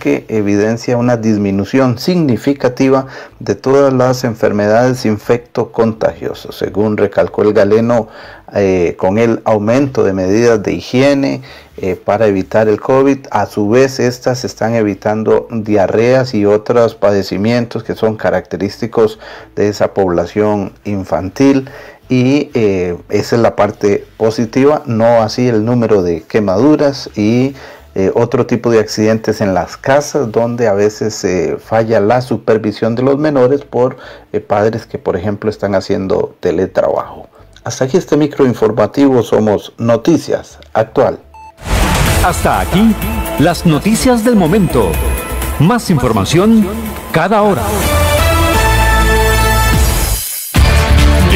que evidencia una disminución significativa de todas las enfermedades infecto infectocontagiosas, según recalcó el galeno eh, con el aumento de medidas de higiene eh, para evitar el COVID. A su vez, estas están evitando diarreas y otros padecimientos que son característicos de esa población infantil y eh, esa es la parte positiva, no así el número de quemaduras y eh, otro tipo de accidentes en las casas donde a veces se eh, falla la supervisión de los menores por eh, padres que por ejemplo están haciendo teletrabajo. Hasta aquí este microinformativo, somos Noticias Actual. Hasta aquí las noticias del momento. Más información cada hora.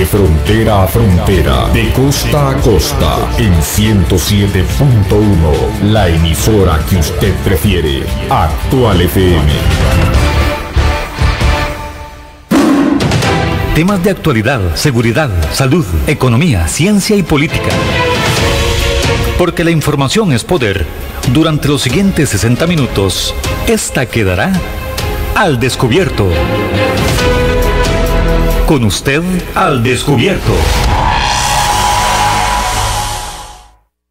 De frontera a frontera, de costa a costa, en 107.1, la emisora que usted prefiere, Actual FM. Temas de actualidad, seguridad, salud, economía, ciencia y política. Porque la información es poder. Durante los siguientes 60 minutos, esta quedará al descubierto. Con usted al descubierto.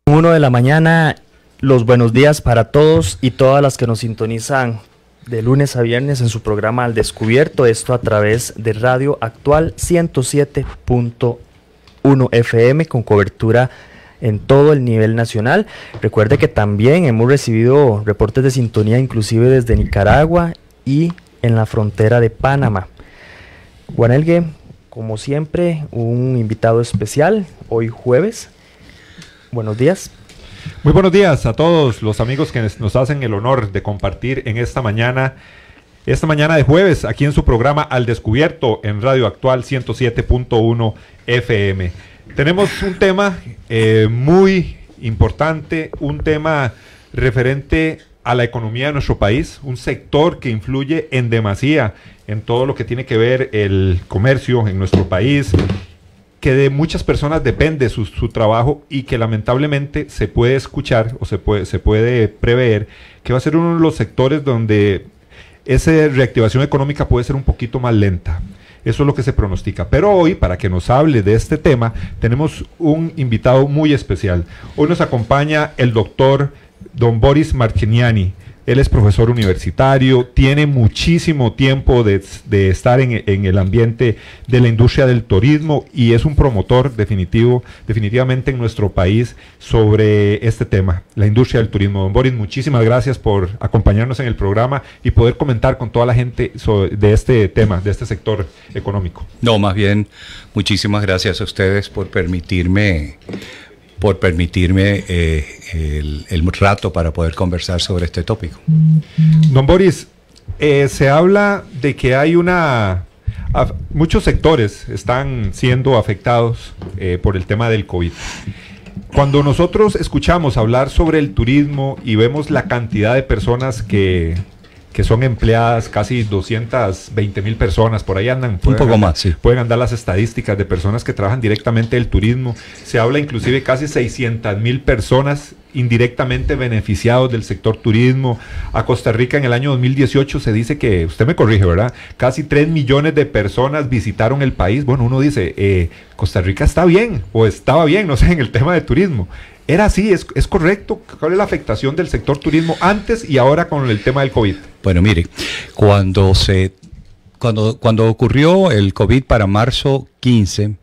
Uno de la mañana, los buenos días para todos y todas las que nos sintonizan de lunes a viernes en su programa Al Descubierto, esto a través de Radio Actual 107.1 FM con cobertura en todo el nivel nacional. Recuerde que también hemos recibido reportes de sintonía inclusive desde Nicaragua y en la frontera de Panamá game, como siempre, un invitado especial hoy jueves. Buenos días. Muy buenos días a todos los amigos que nos hacen el honor de compartir en esta mañana, esta mañana de jueves, aquí en su programa Al Descubierto en Radio Actual 107.1 FM. Tenemos un tema eh, muy importante, un tema referente a la economía de nuestro país, un sector que influye en demasía en todo lo que tiene que ver el comercio en nuestro país, que de muchas personas depende su, trabajo y que lamentablemente se puede escuchar o se puede, se puede prever que va a ser uno de los sectores donde esa reactivación económica puede ser un poquito más lenta. Eso es lo que se pronostica. Pero hoy, para que nos hable de este tema, tenemos un invitado muy especial. Hoy nos acompaña el doctor don Boris Marchiniani. Él es profesor universitario, tiene muchísimo tiempo de, estar en, el ambiente de la industria del turismo y es un promotor definitivo, definitivamente en nuestro país sobre este tema, la industria del turismo. Don Boris, muchísimas gracias por acompañarnos en el programa y poder comentar con toda la gente de este tema, de este sector económico. No, más bien, muchísimas gracias a ustedes por permitirme por permitirme eh, el, rato para poder conversar sobre este tópico. Don Boris, eh, se habla de que hay una... muchos sectores están siendo afectados eh, por el tema del COVID. Cuando nosotros escuchamos hablar sobre el turismo y vemos la cantidad de personas que que son empleadas casi 220 mil personas, por ahí andan. Un poco más, sí. Pueden andar las estadísticas de personas que trabajan directamente del turismo. Se habla inclusive casi 600 mil personas indirectamente beneficiados del sector turismo. A Costa Rica en el año 2018 se dice que, usted me corrige, ¿verdad? Casi 3 millones de personas visitaron el país. Bueno, uno dice, eh, Costa Rica está bien o estaba bien, no sé, en el tema de turismo. ¿Era así? ¿Es, correcto? ¿Cuál es la afectación del sector turismo antes y ahora con el tema del COVID? Bueno, mire, cuando, se, cuando, cuando ocurrió el COVID para marzo 15,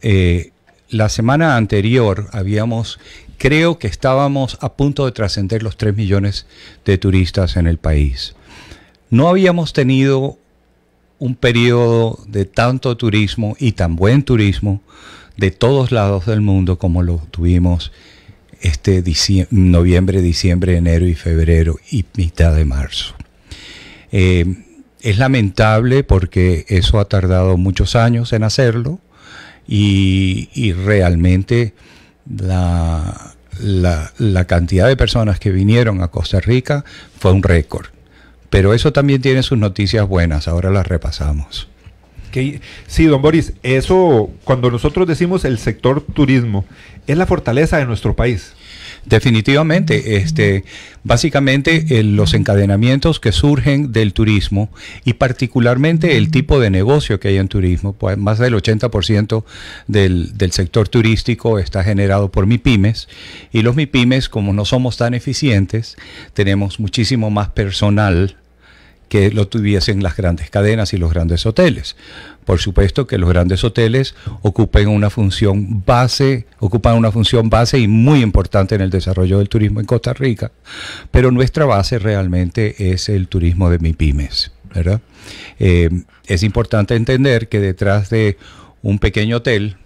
eh, la semana anterior habíamos, creo que estábamos a punto de trascender los 3 millones de turistas en el país. No habíamos tenido un periodo de tanto turismo y tan buen turismo de todos lados del mundo como lo tuvimos este noviembre, diciembre, enero y febrero y mitad de marzo. Eh, es lamentable porque eso ha tardado muchos años en hacerlo y, realmente la cantidad de personas que vinieron a Costa Rica fue un récord. Pero eso también tiene sus noticias buenas, ahora las repasamos sí, don Boris, eso, cuando nosotros decimos el sector turismo, es la fortaleza de nuestro país. Definitivamente, este, básicamente eh, los encadenamientos que surgen del turismo y particularmente el tipo de negocio que hay en turismo, pues más del 80% del, del, sector turístico está generado por MIPIMES y los MIPIMES, como no somos tan eficientes, tenemos muchísimo más personal que lo tuviesen las grandes cadenas y los grandes hoteles. Por supuesto que los grandes hoteles ocupen una función base, ocupan una función base y muy importante en el desarrollo del turismo en Costa Rica, pero nuestra base realmente es el turismo de MIPIMES, eh, es importante entender que detrás de un pequeño hotel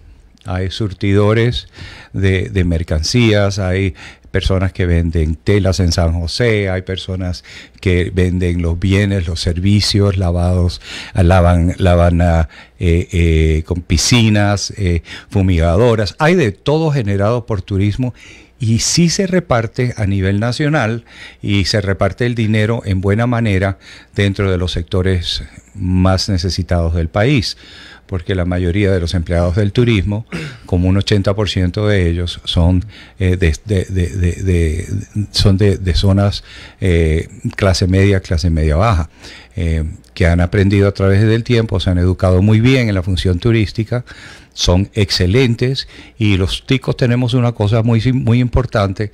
hay surtidores de mercancías, hay personas que venden telas en San José, hay personas que venden los bienes, los servicios lavados, lavan, lavan eh, eh, con piscinas, eh, fumigadoras, hay de todo generado por turismo y sí se reparte a nivel nacional y se reparte el dinero en buena manera dentro de los sectores más necesitados del país porque la mayoría de los empleados del turismo, como un 80% de ellos, son, eh, de, son de, zonas eh, clase media, clase media baja, eh, que han aprendido a través del tiempo, se han educado muy bien en la función turística, son excelentes y los ticos tenemos una cosa muy, muy importante,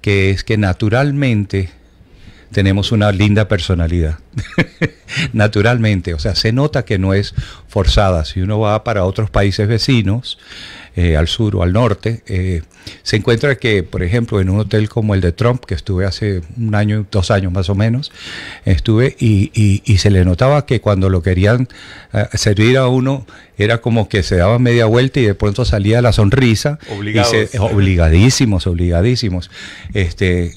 que es que naturalmente tenemos una linda personalidad. Naturalmente, o sea, se nota que no es forzada. Si uno va para otros países vecinos, eh, al sur o al norte, eh, se encuentra que, por ejemplo, en un hotel como el de Trump, que estuve hace un año, dos años más o menos, estuve y, se le notaba que cuando lo querían eh, servir a uno, era como que se daba media vuelta y de pronto salía la sonrisa. Obligados. obligadísimos, obligadísimos. Este,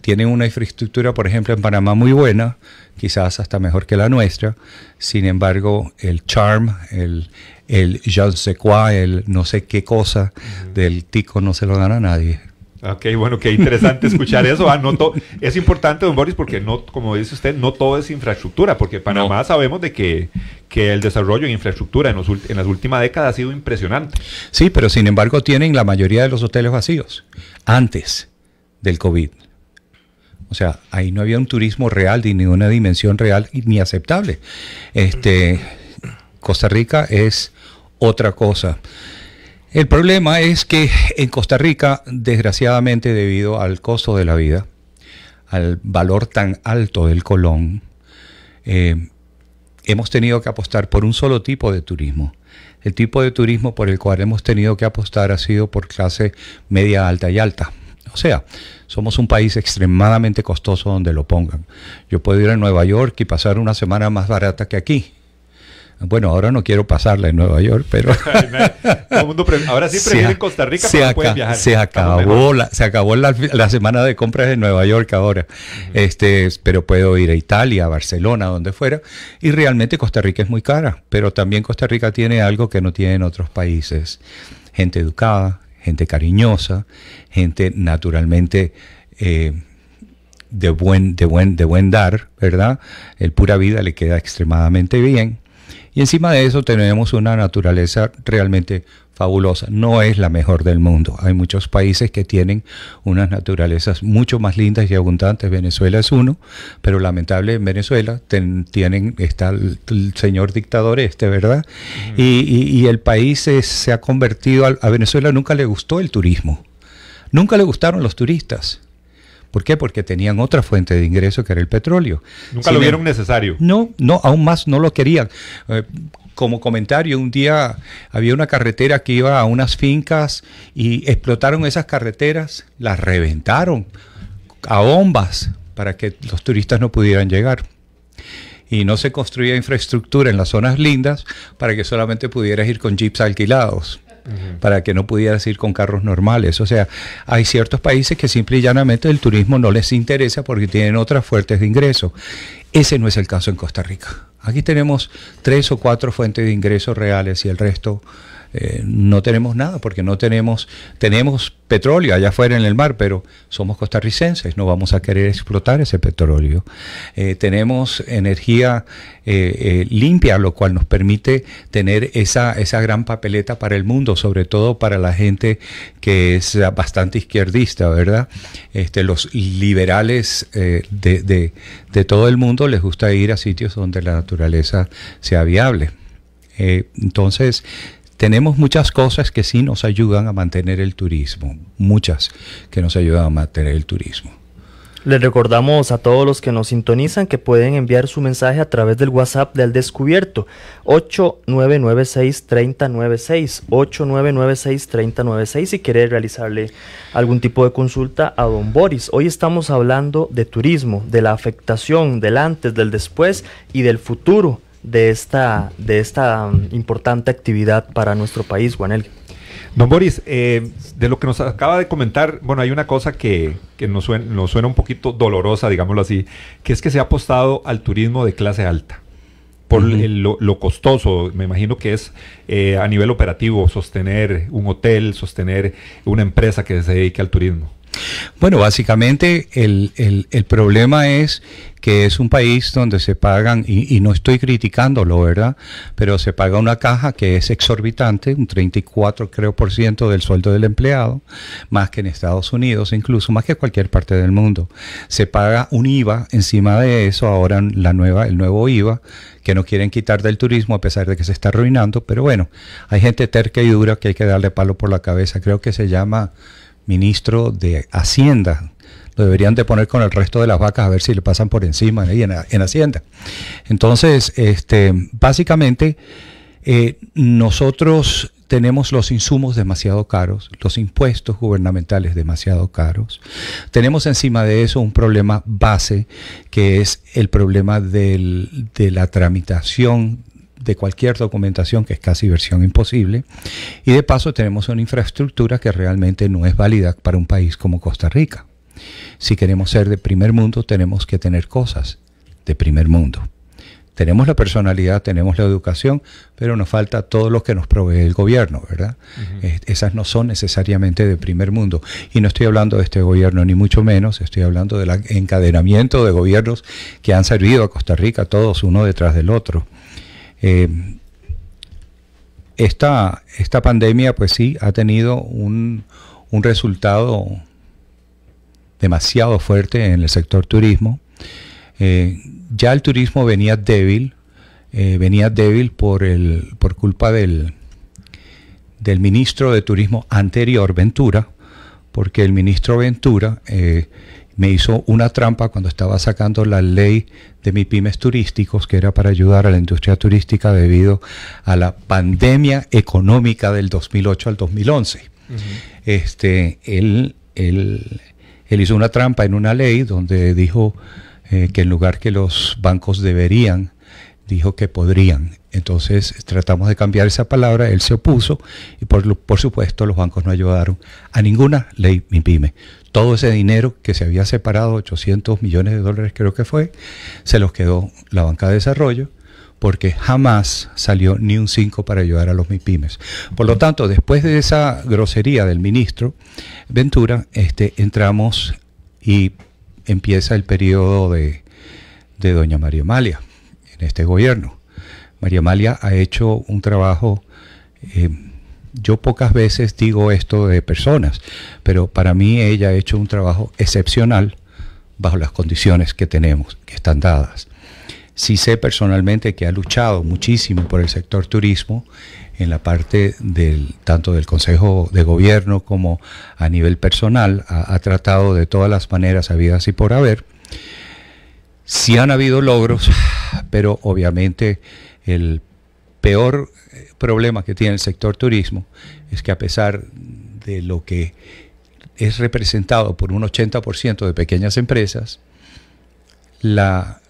tienen una infraestructura, por ejemplo, en Panamá muy buena, quizás hasta mejor que la nuestra. Sin embargo, el charm, el, el je el no sé qué cosa del tico no se lo dan a nadie. Ok, bueno, qué interesante escuchar eso. Ah, es importante, don Boris, porque no, como dice usted, no todo es infraestructura, porque Panamá sabemos de que, el desarrollo en infraestructura en, en las últimas décadas ha sido impresionante. Sí, pero sin embargo tienen la mayoría de los hoteles vacíos antes del COVID. O sea, ahí no había un turismo real ni una dimensión real ni aceptable. Este, Costa Rica es otra cosa. El problema es que en Costa Rica, desgraciadamente, debido al costo de la vida, al valor tan alto del colón, eh, hemos tenido que apostar por un solo tipo de turismo. El tipo de turismo por el cual hemos tenido que apostar ha sido por clase media alta y alta. O sea, somos un país extremadamente costoso donde lo pongan. Yo puedo ir a Nueva York y pasar una semana más barata que aquí. Bueno, ahora no quiero pasarla en Nueva York, pero... ahora sí en Costa Rica se viajar. Se acabó, la, se acabó la, semana de compras en Nueva York ahora. este, pero puedo ir a Italia, a Barcelona, donde fuera. Y realmente Costa Rica es muy cara, pero también Costa Rica tiene algo que no tienen otros países. Gente educada, gente cariñosa, gente naturalmente eh, de, buen, de, buen, de buen dar, ¿verdad? El pura vida le queda extremadamente bien. Y encima de eso tenemos una naturaleza realmente fabulosa. No es la mejor del mundo. Hay muchos países que tienen unas naturalezas mucho más lindas y abundantes. Venezuela es uno, pero lamentable en Venezuela está el, señor dictador este, ¿verdad? Y, el país se ha convertido a Venezuela nunca le gustó el turismo. Nunca le gustaron los turistas. ¿Por qué? Porque tenían otra fuente de ingreso que era el petróleo. Nunca lo em- vieron necesario. No, no, aún más no lo querían. Eh, como comentario, un día había una carretera que iba a unas fincas y explotaron esas carreteras, las reventaron a bombas para que los turistas no pudieran llegar y no se construía infraestructura en las zonas lindas para que solamente pudieras ir con jeeps alquilados para que no pudieras ir con carros normales. O sea, hay ciertos países que simple y llanamente el turismo no les interesa porque tienen otras fuentes de ingreso. Ese no es el caso en Costa Rica. Aquí tenemos tres o cuatro fuentes de ingresos reales y el resto eh, no tenemos nada porque no tenemos, tenemos petróleo allá afuera en el mar, pero somos costarricenses, no vamos a querer explotar ese petróleo. Eh, tenemos energía eh, limpia, lo cual nos permite tener esa, esa gran papeleta para el mundo, sobre todo para la gente que es bastante izquierdista, ¿verdad? Este, los liberales de, de, todo el mundo les gusta ir a sitios donde la naturaleza sea viable. entonces, tenemos muchas cosas que sí nos ayudan a mantener el turismo, muchas que nos ayudan a mantener el turismo. Les recordamos a todos los que nos sintonizan que pueden enviar su mensaje a través del WhatsApp del descubierto 8996-3096, 8996-3096 si quiere realizarle algún tipo de consulta a don Boris. Hoy estamos hablando de turismo, de la afectación del antes, del después y del futuro de esta, de esta um, importante actividad para nuestro país, Juanel. Don Boris, eh, de lo que nos acaba de comentar, bueno, hay una cosa que, que nos, suena, nos, suena, un poquito dolorosa, digámoslo así, que es que se ha apostado al turismo de clase alta por lo, costoso, me imagino que es eh, a nivel operativo sostener un hotel, sostener una empresa que se dedique al turismo. Bueno, básicamente el, problema es que es un país donde se pagan, y, no estoy criticándolo, ¿verdad? Pero se paga una caja que es exorbitante, un 34 creo por ciento del sueldo del empleado, más que en Estados Unidos, incluso más que cualquier parte del mundo. Se paga un IVA encima de eso, ahora la nueva, el nuevo IVA, que no quieren quitar del turismo a pesar de que se está arruinando, pero bueno, hay gente terca y dura que hay que darle palo por la cabeza, creo que se llama ministro de Hacienda. Lo deberían de poner con el resto de las vacas a ver si le pasan por encima en, Hacienda. Entonces, este, básicamente, eh, nosotros tenemos los insumos demasiado caros, los impuestos gubernamentales demasiado caros. Tenemos encima de eso un problema base que es el problema de la tramitación de cualquier documentación, que es casi versión imposible. Y de paso tenemos una infraestructura que realmente no es válida para un país como Costa Rica. Si queremos ser de primer mundo, tenemos que tener cosas de primer mundo. Tenemos la personalidad, tenemos la educación, pero nos falta todo lo que nos provee el gobierno, ¿verdad? Esas no son necesariamente de primer mundo. Y no estoy hablando de este gobierno, ni mucho menos, estoy hablando del encadenamiento de gobiernos que han servido a Costa Rica, todos uno detrás del otro. Eh, esta, esta, pandemia, pues sí, ha tenido un, resultado demasiado fuerte en el sector turismo. Eh, ya el turismo venía débil, eh, venía débil por, el, por culpa del, del ministro de Turismo anterior, Ventura, porque el ministro Ventura me hizo una trampa cuando estaba sacando la ley de MIPYMES turísticos, que era para ayudar a la industria turística debido a la pandemia económica del 2008 al 2011. este, él, hizo una trampa en una ley donde dijo eh, que en lugar que los bancos deberían, dijo que podrían. Entonces tratamos de cambiar esa palabra, él se opuso y por, por supuesto los bancos no ayudaron a ninguna ley MIPYME todo ese dinero que se había separado, 800 millones de dólares creo que fue, se los quedó la banca de desarrollo porque jamás salió ni un 5 para ayudar a los MIPIMES. Por lo tanto, después de esa grosería del ministro Ventura, este, entramos y empieza el periodo de, doña María Amalia en este gobierno. María Amalia ha hecho un trabajo eh, yo pocas veces digo esto de personas, pero para mí ella ha hecho un trabajo excepcional bajo las condiciones que tenemos, que están dadas. Sí sé personalmente que ha luchado muchísimo por el sector turismo en la parte del, tanto del Consejo de Gobierno como a nivel personal, ha, ha tratado de todas las maneras habidas y por haber. Sí han habido logros, pero obviamente el peor eh, problema que tiene el sector turismo es que a pesar de lo que es representado por un 80% de pequeñas empresas, la,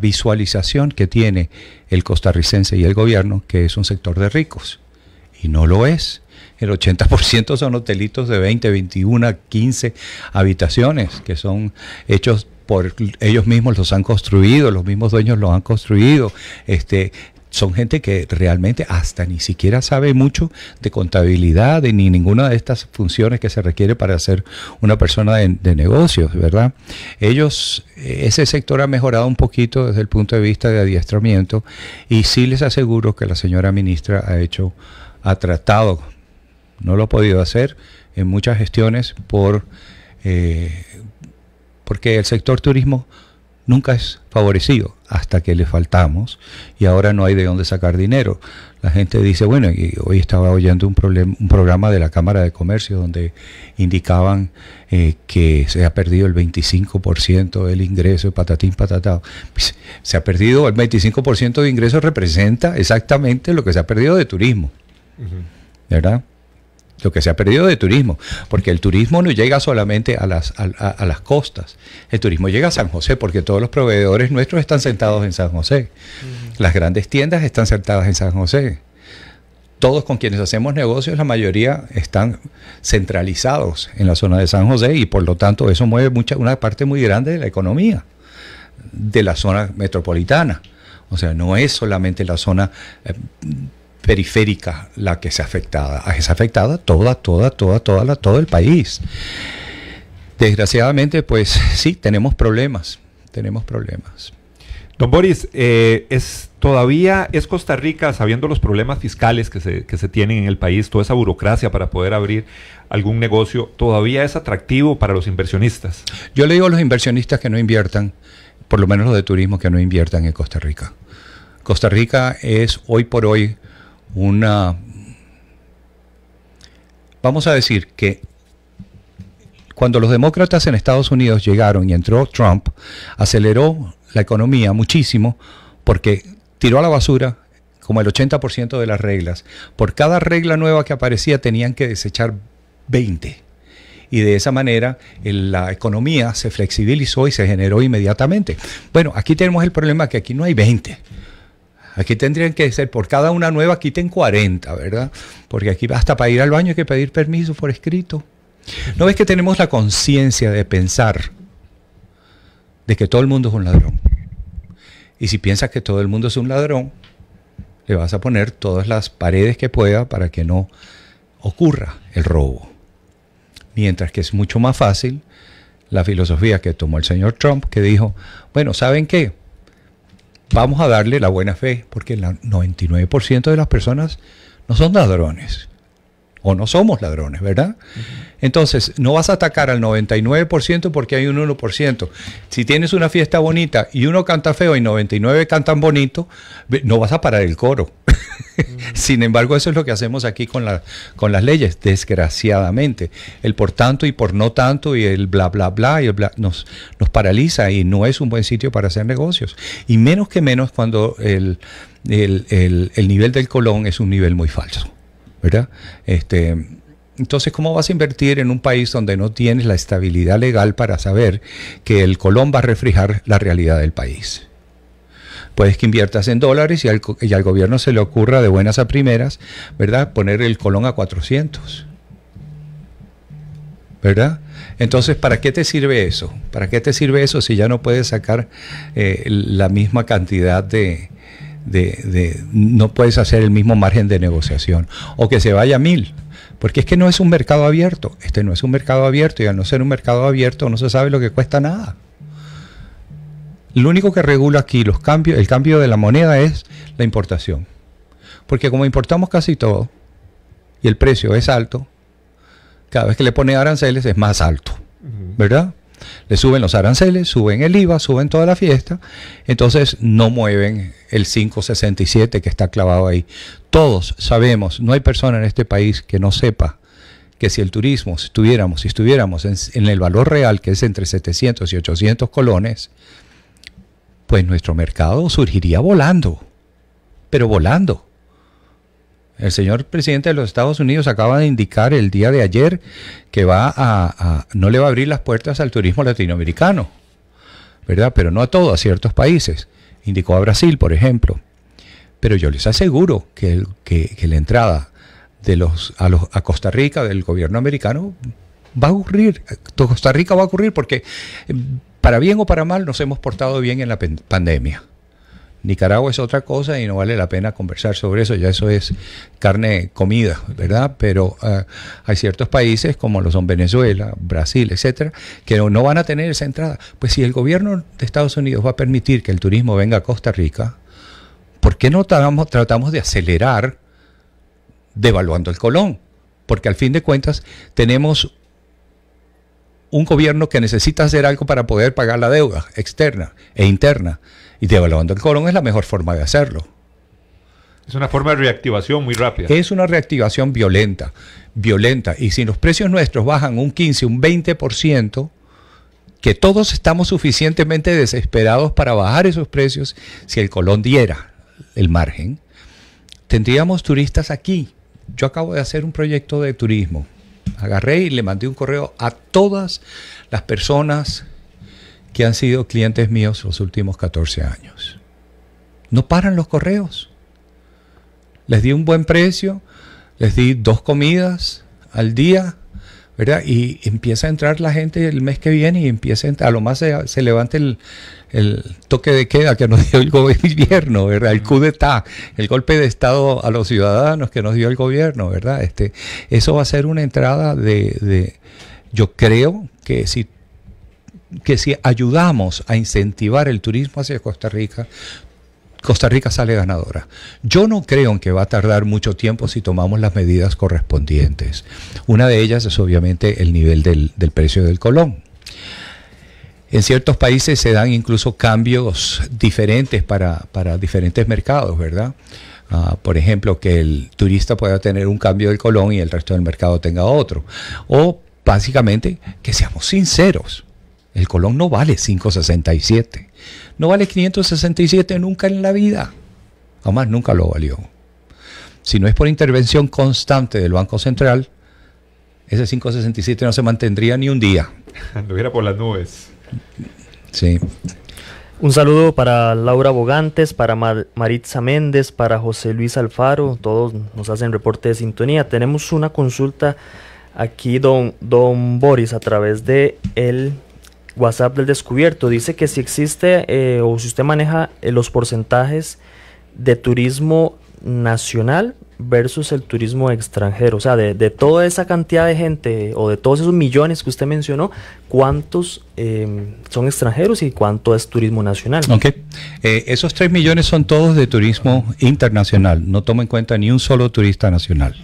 visualización que tiene el costarricense y el gobierno, que es un sector de ricos, y no lo es. El 80% son hotelitos de 20, 21, 15 habitaciones que son hechos por ellos mismos los han construido, los mismos dueños los han construido, este, son gente que realmente hasta ni siquiera sabe mucho de contabilidad ni ninguna de estas funciones que se requiere para ser una persona de, negocios, ¿verdad? Ellos, eh, ese sector ha mejorado un poquito desde el punto de vista de adiestramiento y sí les aseguro que la señora ministra ha hecho, ha tratado, no lo ha podido hacer en muchas gestiones por, eh, porque el sector turismo nunca es favorecido hasta que le faltamos y ahora no hay de dónde sacar dinero. La gente dice, bueno, y hoy estaba oyendo un, problema, un programa de la Cámara de Comercio donde indicaban eh, que se ha perdido el 25% del ingreso patatín patatado. Pues, se ha perdido el 25% de ingresos representa exactamente lo que se ha perdido de turismo. ¿Verdad? lo que se ha perdido de turismo, porque el turismo no llega solamente a las, a, las costas, el turismo llega a San José, porque todos los proveedores nuestros están sentados en San José, las grandes tiendas están sentadas en San José, todos con quienes hacemos negocios, la mayoría están centralizados en la zona de San José y por lo tanto eso mueve mucha, una parte muy grande de la economía de la zona metropolitana. O sea, no es solamente la zona eh, periférica la que se afectada. Es afectada toda, toda, toda, toda la, todo el país. Desgraciadamente, pues sí, tenemos problemas. Tenemos problemas. Don Boris, eh, es todavía es Costa Rica, sabiendo los problemas fiscales que se, que se tienen en el país, toda esa burocracia para poder abrir algún negocio, todavía es atractivo para los inversionistas. Yo le digo a los inversionistas que no inviertan, por lo menos los de turismo que no inviertan en Costa Rica. Costa Rica es hoy por hoy una... Vamos a decir que cuando los demócratas en Estados Unidos llegaron y entró Trump, aceleró la economía muchísimo porque tiró a la basura como el 80% de las reglas. Por cada regla nueva que aparecía tenían que desechar 20. Y de esa manera la economía se flexibilizó y se generó inmediatamente. Bueno, aquí tenemos el problema que aquí no hay 20. Aquí tendrían que ser, por cada una nueva quiten 40, ¿verdad? Porque aquí hasta para ir al baño hay que pedir permiso por escrito. ¿No ves que tenemos la conciencia de pensar de que todo el mundo es un ladrón? Y si piensas que todo el mundo es un ladrón, le vas a poner todas las paredes que pueda para que no ocurra el robo. Mientras que es mucho más fácil la filosofía que tomó el señor Trump, que dijo, bueno, ¿saben qué? vamos a darle la buena fe, porque el 99% de las personas no son ladrones o no somos ladrones, ¿verdad? Entonces, no vas a atacar al 99% porque hay un 1%. Si tienes una fiesta bonita y uno canta feo y 99 cantan bonito, no vas a parar el coro. Mm. Sin embargo, eso es lo que hacemos aquí con, con las leyes, desgraciadamente. El por tanto y por no tanto y el bla, bla, bla, y el nos, nos paraliza y no es un buen sitio para hacer negocios. Y menos que menos cuando el, el, el nivel del colón es un nivel muy falso. ¿verdad? Este, entonces, ¿cómo vas a invertir en un país donde no tienes la estabilidad legal para saber que el Colón va a reflejar la realidad del país? Puedes que inviertas en dólares y al, gobierno se le ocurra de buenas a primeras, ¿verdad? Poner el Colón a 400. ¿verdad? Entonces, ¿para qué te sirve eso? ¿Para qué te sirve eso si ya no puedes sacar eh, la misma cantidad de, de, no puedes hacer el mismo margen de negociación. O que se vaya a mil. Porque es que no es un mercado abierto. Este no es un mercado abierto y al no ser un mercado abierto no se sabe lo que cuesta nada. Lo único que regula aquí los cambios, el cambio de la moneda es la importación. Porque como importamos casi todo y el precio es alto, cada vez que le pone aranceles es más alto. ¿Verdad? Le suben los aranceles, suben el IVA, suben toda la fiesta, entonces no mueven el 567 que está clavado ahí. Todos sabemos, no hay persona en este país que no sepa que si el turismo si estuviéramos, si estuviéramos en, en el valor real, que es entre 700 y 800 colones, pues nuestro mercado surgiría volando, pero volando. El señor presidente de los Estados Unidos acaba de indicar el día de ayer que va a, no le va a abrir las puertas al turismo latinoamericano, ¿verdad? Pero no a todo, a ciertos países. Indicó a Brasil, por ejemplo. Pero yo les aseguro que, la entrada de los a, los a Costa Rica del gobierno americano va a ocurrir. Costa Rica va a ocurrir porque eh, para bien o para mal nos hemos portado bien en la pandemia. Nicaragua es otra cosa y no vale la pena conversar sobre eso, ya eso es carne comida, ¿verdad? Pero ah, hay ciertos países como lo son Venezuela, Brasil, etcétera, que no, van a tener esa entrada. Pues si el gobierno de Estados Unidos va a permitir que el turismo venga a Costa Rica, ¿por qué no tratamos de acelerar devaluando el colón? Porque al fin de cuentas tenemos un gobierno que necesita hacer algo para poder pagar la deuda externa e interna. Y devaluando el Colón es la mejor forma de hacerlo. Es una forma de reactivación muy rápida. Es una reactivación violenta, violenta. Y si los precios nuestros bajan un 15, un 20%, que todos estamos suficientemente desesperados para bajar esos precios, si el colón diera el margen, tendríamos turistas aquí. Yo acabo de hacer un proyecto de turismo. Agarré y le mandé un correo a todas las personas han sido clientes míos los últimos 14 años. No paran los correos. Les di un buen precio, les di dos comidas al día, ¿verdad? Y empieza a entrar la gente el mes que viene y empieza a lo más se, levanta el, el, toque de queda que nos dio el gobierno, ¿verdad? El coup d'etat, el golpe de Estado a los ciudadanos que nos dio el gobierno, ¿verdad? Este, eso va a ser una entrada de, de yo creo que si que si ayudamos a incentivar el turismo hacia Costa Rica, Costa Rica sale ganadora. Yo no creo en que va a tardar mucho tiempo si tomamos las medidas correspondientes. Una de ellas es obviamente el nivel del, precio del colón. En ciertos países se dan incluso cambios diferentes para, diferentes mercados, ¿verdad? Ah, por ejemplo, que el turista pueda tener un cambio del colón y el resto del mercado tenga otro. O básicamente que seamos sinceros. El Colón no vale 567. No vale 567 nunca en la vida. Jamás nunca lo valió. Si no es por intervención constante del Banco Central, ese 567 no se mantendría ni un día. Lo hubiera por las nubes. Sí. Un saludo para Laura Bogantes, para Maritza Méndez, para José Luis Alfaro, todos nos hacen reporte de sintonía. Tenemos una consulta aquí, don, don Boris, a través de el WhatsApp del descubierto. Dice que si existe eh, o si usted maneja eh, los porcentajes de turismo nacional versus el turismo extranjero. O sea, de, toda esa cantidad de gente o de todos esos millones que usted mencionó, ¿cuántos em, son extranjeros y cuánto es turismo nacional? Ok. Eh, esos tres millones son todos de turismo internacional. No toma en cuenta ni un solo turista nacional.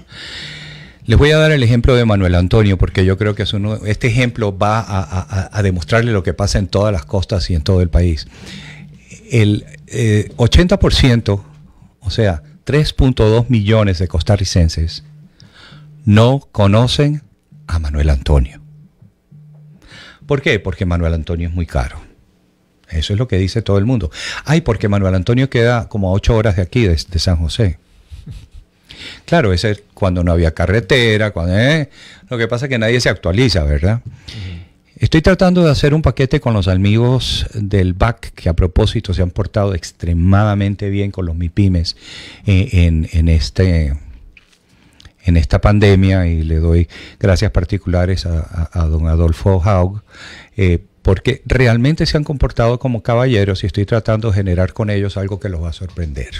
Les voy a dar el ejemplo de Manuel Antonio, porque yo creo que este ejemplo va a, demostrarle lo que pasa en todas las costas y en todo el país. El 80%, eh, o sea, 3.2 millones de costarricenses, no conocen a Manuel Antonio. ¿Por qué? Porque Manuel Antonio es muy caro. Eso es lo que dice todo el mundo. Ay, porque Manuel Antonio queda como a ocho horas de aquí, de San José. Claro, ese es cuando no había carretera, cuando, ¿eh? lo que pasa es que nadie se actualiza, ¿verdad? Estoy tratando de hacer un paquete con los amigos del BAC, que a propósito se han portado extremadamente bien con los MIPIMES eh, en, este, en esta pandemia y le doy gracias particulares a, don Adolfo Haug, eh, porque realmente se han comportado como caballeros y estoy tratando de generar con ellos algo que los va a sorprender.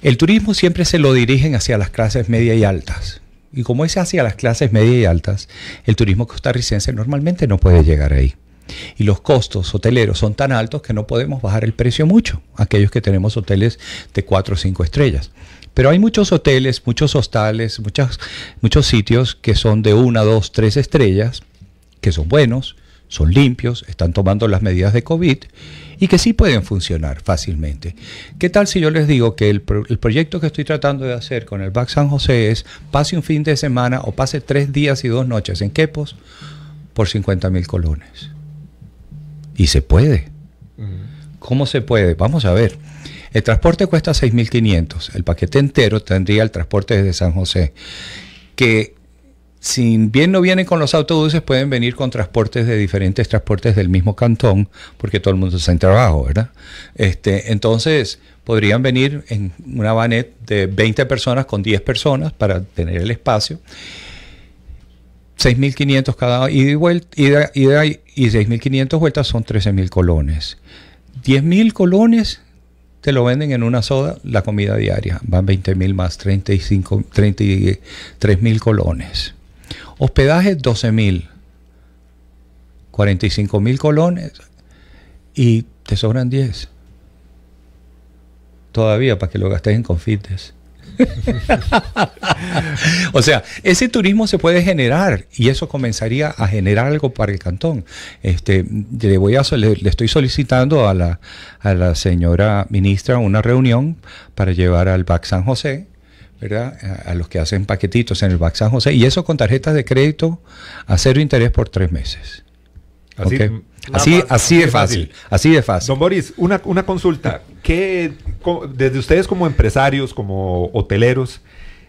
El turismo siempre se lo dirigen hacia las clases media y altas. Y como es hacia las clases media y altas, el turismo costarricense normalmente no puede llegar ahí. Y los costos hoteleros son tan altos que no podemos bajar el precio mucho, aquellos que tenemos hoteles de 4 o 5 estrellas. Pero hay muchos hoteles, muchos hostales, muchos sitios que son de 1, 2, 3 estrellas, que son buenos, son limpios, están tomando las medidas de COVID y que sí pueden funcionar fácilmente. ¿Qué tal si yo les digo que el, proyecto que estoy tratando de hacer con el BAC San José es pase un fin de semana o pase tres días y dos noches en Quepos por 50 mil colones? Y se puede. ¿Cómo se puede? Vamos a ver. El transporte cuesta 6.500. El paquete entero tendría el transporte desde San José, que si bien no vienen con los autobuses, pueden venir con transportes de diferentes transportes del mismo cantón, porque todo el mundo está en trabajo, ¿verdad? Este, entonces, podrían venir en una vanet de 20 personas con 10 personas para tener el espacio. 6.500 cada ida y vuelta, y 6.500 vueltas son 13.000 colones. 10.000 colones te lo venden en una soda la comida diaria. Van 20.000 más, 35, 33.000 colones. Hospedaje 12 mil, 45 mil colones y te sobran 10. Todavía para que lo gastes en confites. o sea, ese turismo se puede generar y eso comenzaría a generar algo para el cantón. Este, le, voy a, estoy solicitando a la, a la señora ministra una reunión para llevar al BAC San José ¿verdad? A, los que hacen paquetitos en el Bac José, y eso con tarjetas de crédito a cero interés por tres meses. Así, así, de fácil, Así de fácil. Don Boris, una, una consulta. que desde ustedes como empresarios, como hoteleros,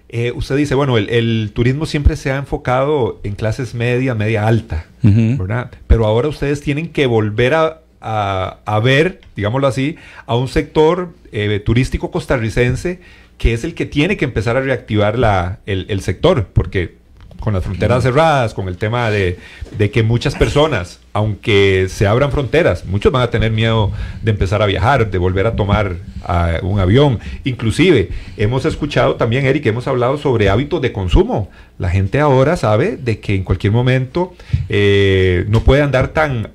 eh, usted dice, bueno, el, turismo siempre se ha enfocado en clases media, media alta, ¿verdad? Pero ahora ustedes tienen que volver a, a, ver, digámoslo así, a un sector eh, turístico costarricense que es el que tiene que empezar a reactivar el, sector, porque con las fronteras cerradas, con el tema de, que muchas personas, aunque se abran fronteras, muchos van a tener miedo de empezar a viajar, de volver a tomar un avión. Inclusive, hemos escuchado también, Eric, hemos hablado sobre hábitos de consumo. La gente ahora sabe de que en cualquier momento eh, no puede andar tan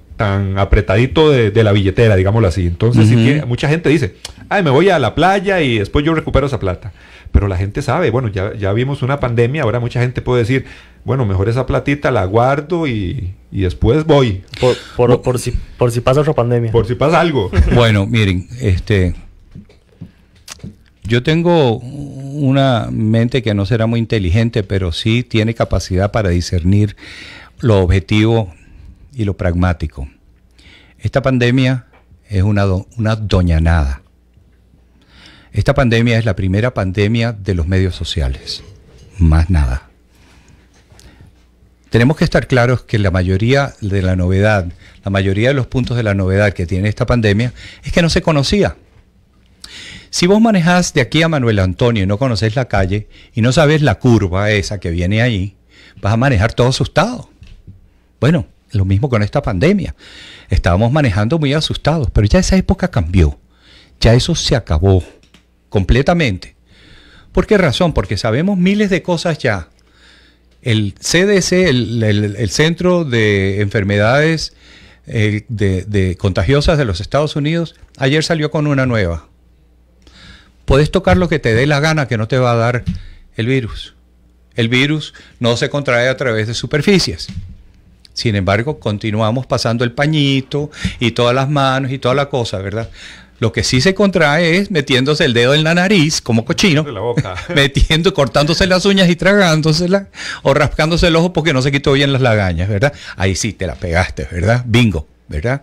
apretadito de, la billetera, digámoslo así. Entonces, mucha gente dice, ay, me voy a la playa y después yo recupero esa plata. Pero la gente sabe, bueno, ya, ya vimos una pandemia, ahora mucha gente puede decir, bueno, mejor esa platita la guardo y, después voy. Por, por, si, por si pasa otra pandemia. Por si pasa algo. bueno, miren, este... Yo tengo una mente que no será muy inteligente, pero sí tiene capacidad para discernir lo objetivo y lo pragmático. Esta pandemia es una, doña nada. Esta pandemia es la primera pandemia de los medios sociales, más nada. Tenemos que estar claros que la mayoría de la novedad, la mayoría de los puntos de la novedad que tiene esta pandemia es que no se conocía. Si vos manejás de aquí a Manuel Antonio y no conocés la calle y no sabes la curva esa que viene ahí, vas a manejar todo asustado. Bueno, lo mismo con esta pandemia. Estábamos manejando muy asustados, pero ya esa época cambió. Ya eso se acabó completamente. ¿Por qué razón? Porque sabemos miles de cosas ya. El CDC, el, Centro de Enfermedades eh, Contagiosas de los Estados Unidos, ayer salió con una nueva. Puedes tocar lo que te dé la gana que no te va a dar el virus. El virus no se contrae a través de superficies. Sin embargo, continuamos pasando el pañito y todas las manos y toda la cosa, ¿verdad? Lo que sí se contrae es metiéndose el dedo en la nariz, como cochino, la boca. metiendo, cortándose las uñas y tragándoselas, o rascándose el ojo porque no se quitó bien las lagañas, ¿verdad? Ahí sí te la pegaste, ¿verdad? Bingo, ¿verdad?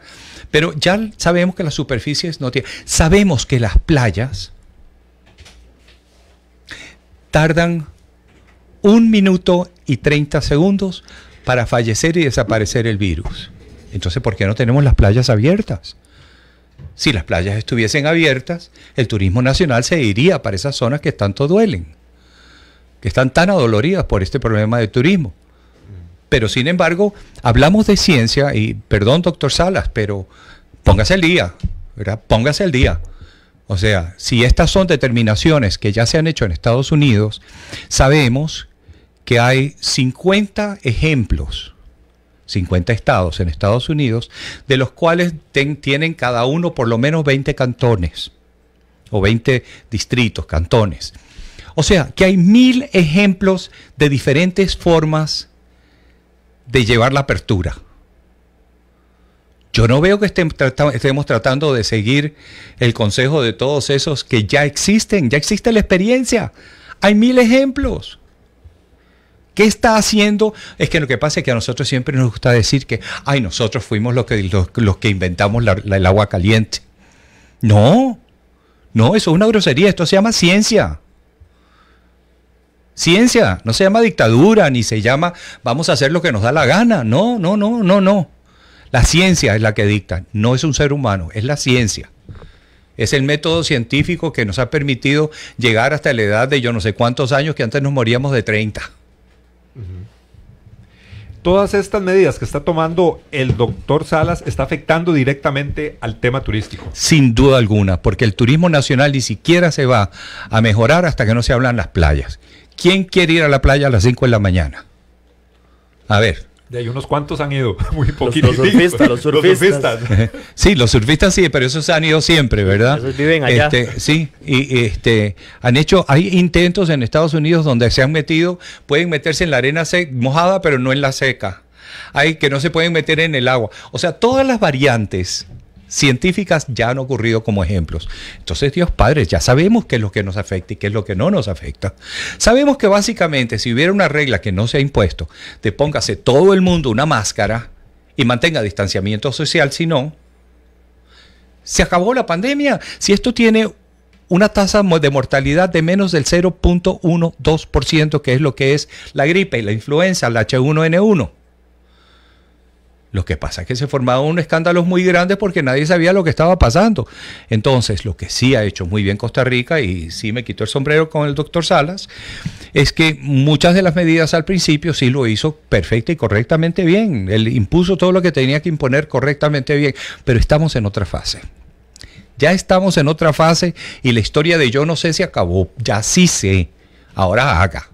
Pero ya sabemos que las superficies no tienen. Sabemos que las playas tardan un minuto y 30 segundos para fallecer y desaparecer el virus. Entonces, ¿por qué no tenemos las playas abiertas? Si las playas estuviesen abiertas, el turismo nacional se iría para esas zonas que tanto duelen, que están tan adoloridas por este problema de turismo. Pero sin embargo, hablamos de ciencia y, perdón, doctor Salas, pero póngase el día, ¿verdad? Póngase el día. O sea, si estas son determinaciones que ya se han hecho en Estados Unidos, sabemos que hay 50 ejemplos, 50 estados en Estados Unidos, de los cuales tienen cada uno por lo menos 20 cantones o 20 distritos, cantones. O sea, que hay mil ejemplos de diferentes formas de llevar la apertura. Yo no veo que estemos tratando de seguir el consejo de todos esos que ya existen, ya existe la experiencia. Hay mil ejemplos. ¿Qué está haciendo? Es que lo que pasa es que a nosotros siempre nos gusta decir que, ay, nosotros fuimos los que, los, que inventamos el agua caliente. No, no, eso es una grosería, esto se llama ciencia. Ciencia, no se llama dictadura, ni se llama vamos a hacer lo que nos da la gana. No, no, no, no, no. La ciencia es la que dicta, no es un ser humano, es la ciencia. Es el método científico que nos ha permitido llegar hasta la edad de yo no sé cuántos años que antes nos moríamos de 30. Todas estas medidas que está tomando el doctor Salas está afectando directamente al tema turístico. Sin duda alguna, porque el turismo nacional ni siquiera se va a mejorar hasta que no se hablan las playas. ¿Quién quiere ir a la playa a las 5 de la mañana? A ver, de ahí unos cuantos han ido, muy poquitos. Los, surfistas, los surfistas. Sí, los surfistas sí, pero esos han ido siempre, ¿verdad? viven allá. Este, sí, y este, han hecho, hay intentos en Estados Unidos donde se han metido, pueden meterse en la arena mojada, pero no en la seca. Hay que no se pueden meter en el agua. O sea, todas las variantes científicas ya han ocurrido como ejemplos. Entonces, Dios Padre, ya sabemos qué es lo que nos afecta y qué es lo que no nos afecta. Sabemos que básicamente si hubiera una regla que no se ha impuesto, te póngase todo el mundo una máscara y mantenga distanciamiento social, si no, se acabó la pandemia. Si esto tiene una tasa de mortalidad de menos del 0.12%, que es lo que es la gripe y la influenza, la H1N1. Lo que pasa es que se formaban un escándalos muy grandes porque nadie sabía lo que estaba pasando. Entonces, lo que sí ha hecho muy bien Costa Rica, y sí me quitó el sombrero con el doctor Salas, es que muchas de las medidas al principio sí lo hizo perfecta y correctamente bien. Él impuso todo lo que tenía que imponer correctamente bien, pero estamos en otra fase. Ya estamos en otra fase y la historia de yo no sé si acabó, ya sí sé. Ahora haga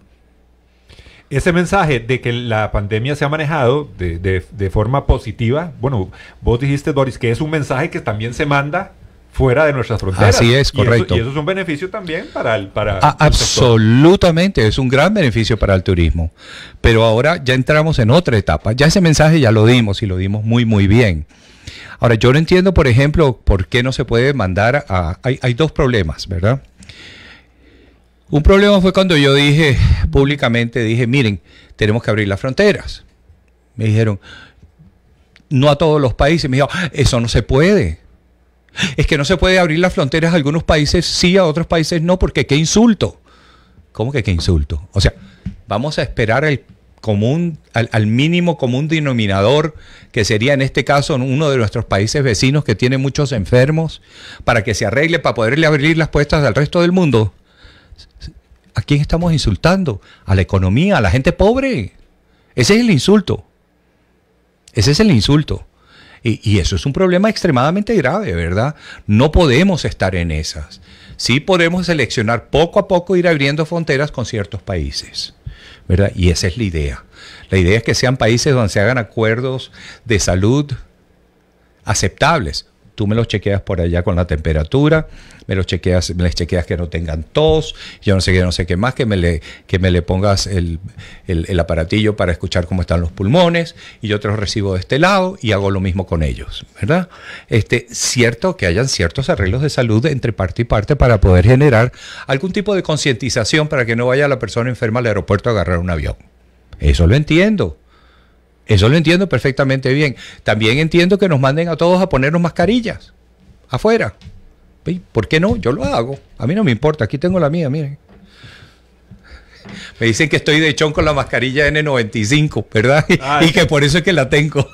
ese mensaje de que la pandemia se ha manejado de, forma positiva, bueno, vos dijiste, Doris, que es un mensaje que también se manda fuera de nuestras fronteras. Así es, correcto. Y eso, es un beneficio también para el para Absolutamente, es un gran beneficio para el turismo. Pero ahora ya entramos en otra etapa. Ya ese mensaje ya lo dimos y lo dimos muy, muy bien. Ahora, yo no entiendo, por ejemplo, por qué no se puede mandar a... Hay, hay dos problemas, ¿verdad? Un problema fue cuando yo dije públicamente, dije, miren, tenemos que abrir las fronteras. Me dijeron, no a todos los países. Me dijeron, eso no se puede. Es que no se puede abrir las fronteras a algunos países sí, a otros países no, porque qué insulto. ¿Cómo que qué insulto? O sea, vamos a esperar al común, al, al mínimo común denominador, que sería en este caso uno de nuestros países vecinos que tiene muchos enfermos, para que se arregle, para poderle abrir las puestas al resto del mundo. ¿a quién estamos insultando? A la economía, a la gente pobre. Ese es el insulto. Ese es el insulto. Y, eso es un problema extremadamente grave, ¿verdad? No podemos estar en esas. Sí podemos seleccionar poco a poco, ir abriendo fronteras con ciertos países, ¿verdad? Y esa es la idea. La idea es que sean países donde se hagan acuerdos de salud aceptables tú me los chequeas por allá con la temperatura, me los chequeas, les chequeas que no tengan tos, yo no sé qué, no sé qué más, que me le, que me le pongas el, aparatillo para escuchar cómo están los pulmones, y yo te los recibo de este lado y hago lo mismo con ellos, ¿verdad? Este, cierto que hayan ciertos arreglos de salud entre parte y parte para poder generar algún tipo de concientización para que no vaya la persona enferma al aeropuerto a agarrar un avión. Eso lo entiendo. Eso lo entiendo perfectamente bien. También entiendo que nos manden a todos a ponernos mascarillas afuera. ¿Por qué no? Yo lo hago. A mí no me importa. Aquí tengo la mía, miren. Me dicen que estoy de chón con la mascarilla N95, ¿verdad? Ah, y que por eso es que la tengo.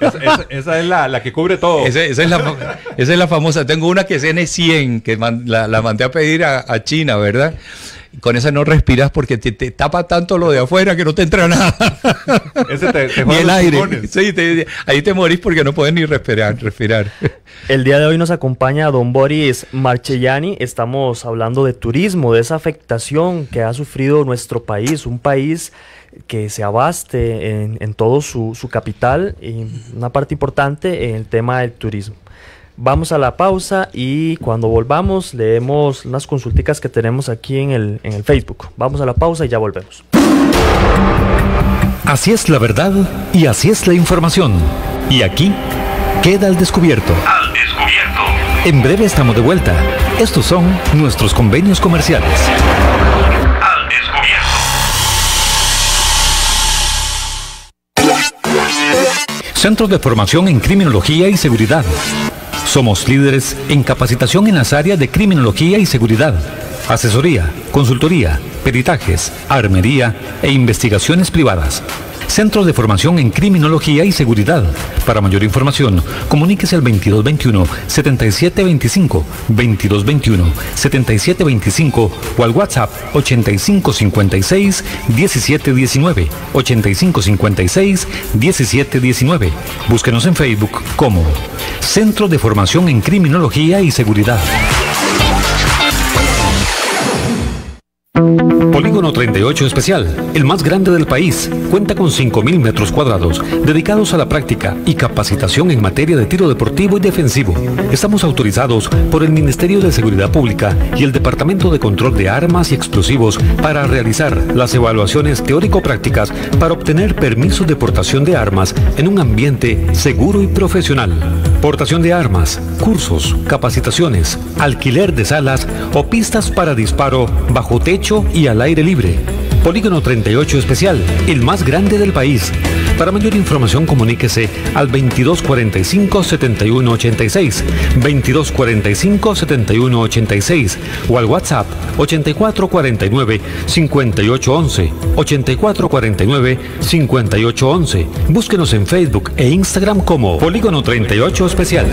Esa, es la, que cubre todo. Esa, es la, es la famosa. Tengo una que es N100, que la, mandé a pedir a China, ¿verdad? con esa no respiras porque te, tapa tanto lo de afuera que no te entra nada. Ese te, te ahí te morís porque no puedes ni respirar, respirar. El día de hoy nos acompaña don Boris Marchellani. Estamos hablando de turismo, de esa afectación que ha sufrido nuestro país, un país que se abaste en, en todo su, su capital y una parte importante en el tema del turismo. Vamos a la pausa y cuando volvamos leemos las consulticas que tenemos aquí en el, Facebook. Vamos a la pausa y ya volvemos. Así es la verdad y así es la información. Y aquí queda al descubierto. Al descubierto. En breve estamos de vuelta. Estos son nuestros convenios comerciales. Al descubierto. Centros de formación en criminología y seguridad somos líderes en capacitación en las áreas de criminología y seguridad, asesoría, consultoría, peritajes, armería e investigaciones privadas. Centro de Formación en Criminología y Seguridad. Para mayor información, comuníquese al 2221-7725, 2221-7725 o al WhatsApp 8556-1719, 8556-1719. Búsquenos en Facebook como Centro de Formación en Criminología y Seguridad. Polígono 38 Especial, el más grande del país, cuenta con 5.000 metros cuadrados dedicados a la práctica y capacitación en materia de tiro deportivo y defensivo. Estamos autorizados por el Ministerio de Seguridad Pública y el Departamento de Control de Armas y Explosivos para realizar las evaluaciones teórico-prácticas para obtener permisos de portación de armas en un ambiente seguro y profesional. Portación de armas, cursos, capacitaciones, alquiler de salas o pistas para disparo bajo techo y al aire libre. Polígono 38 Especial, el más grande del país. Para mayor información comuníquese al 2245-7186, 2245-7186 o al WhatsApp 8449-5811, 8449-5811. Búsquenos en Facebook e Instagram como Polígono 38 Especial.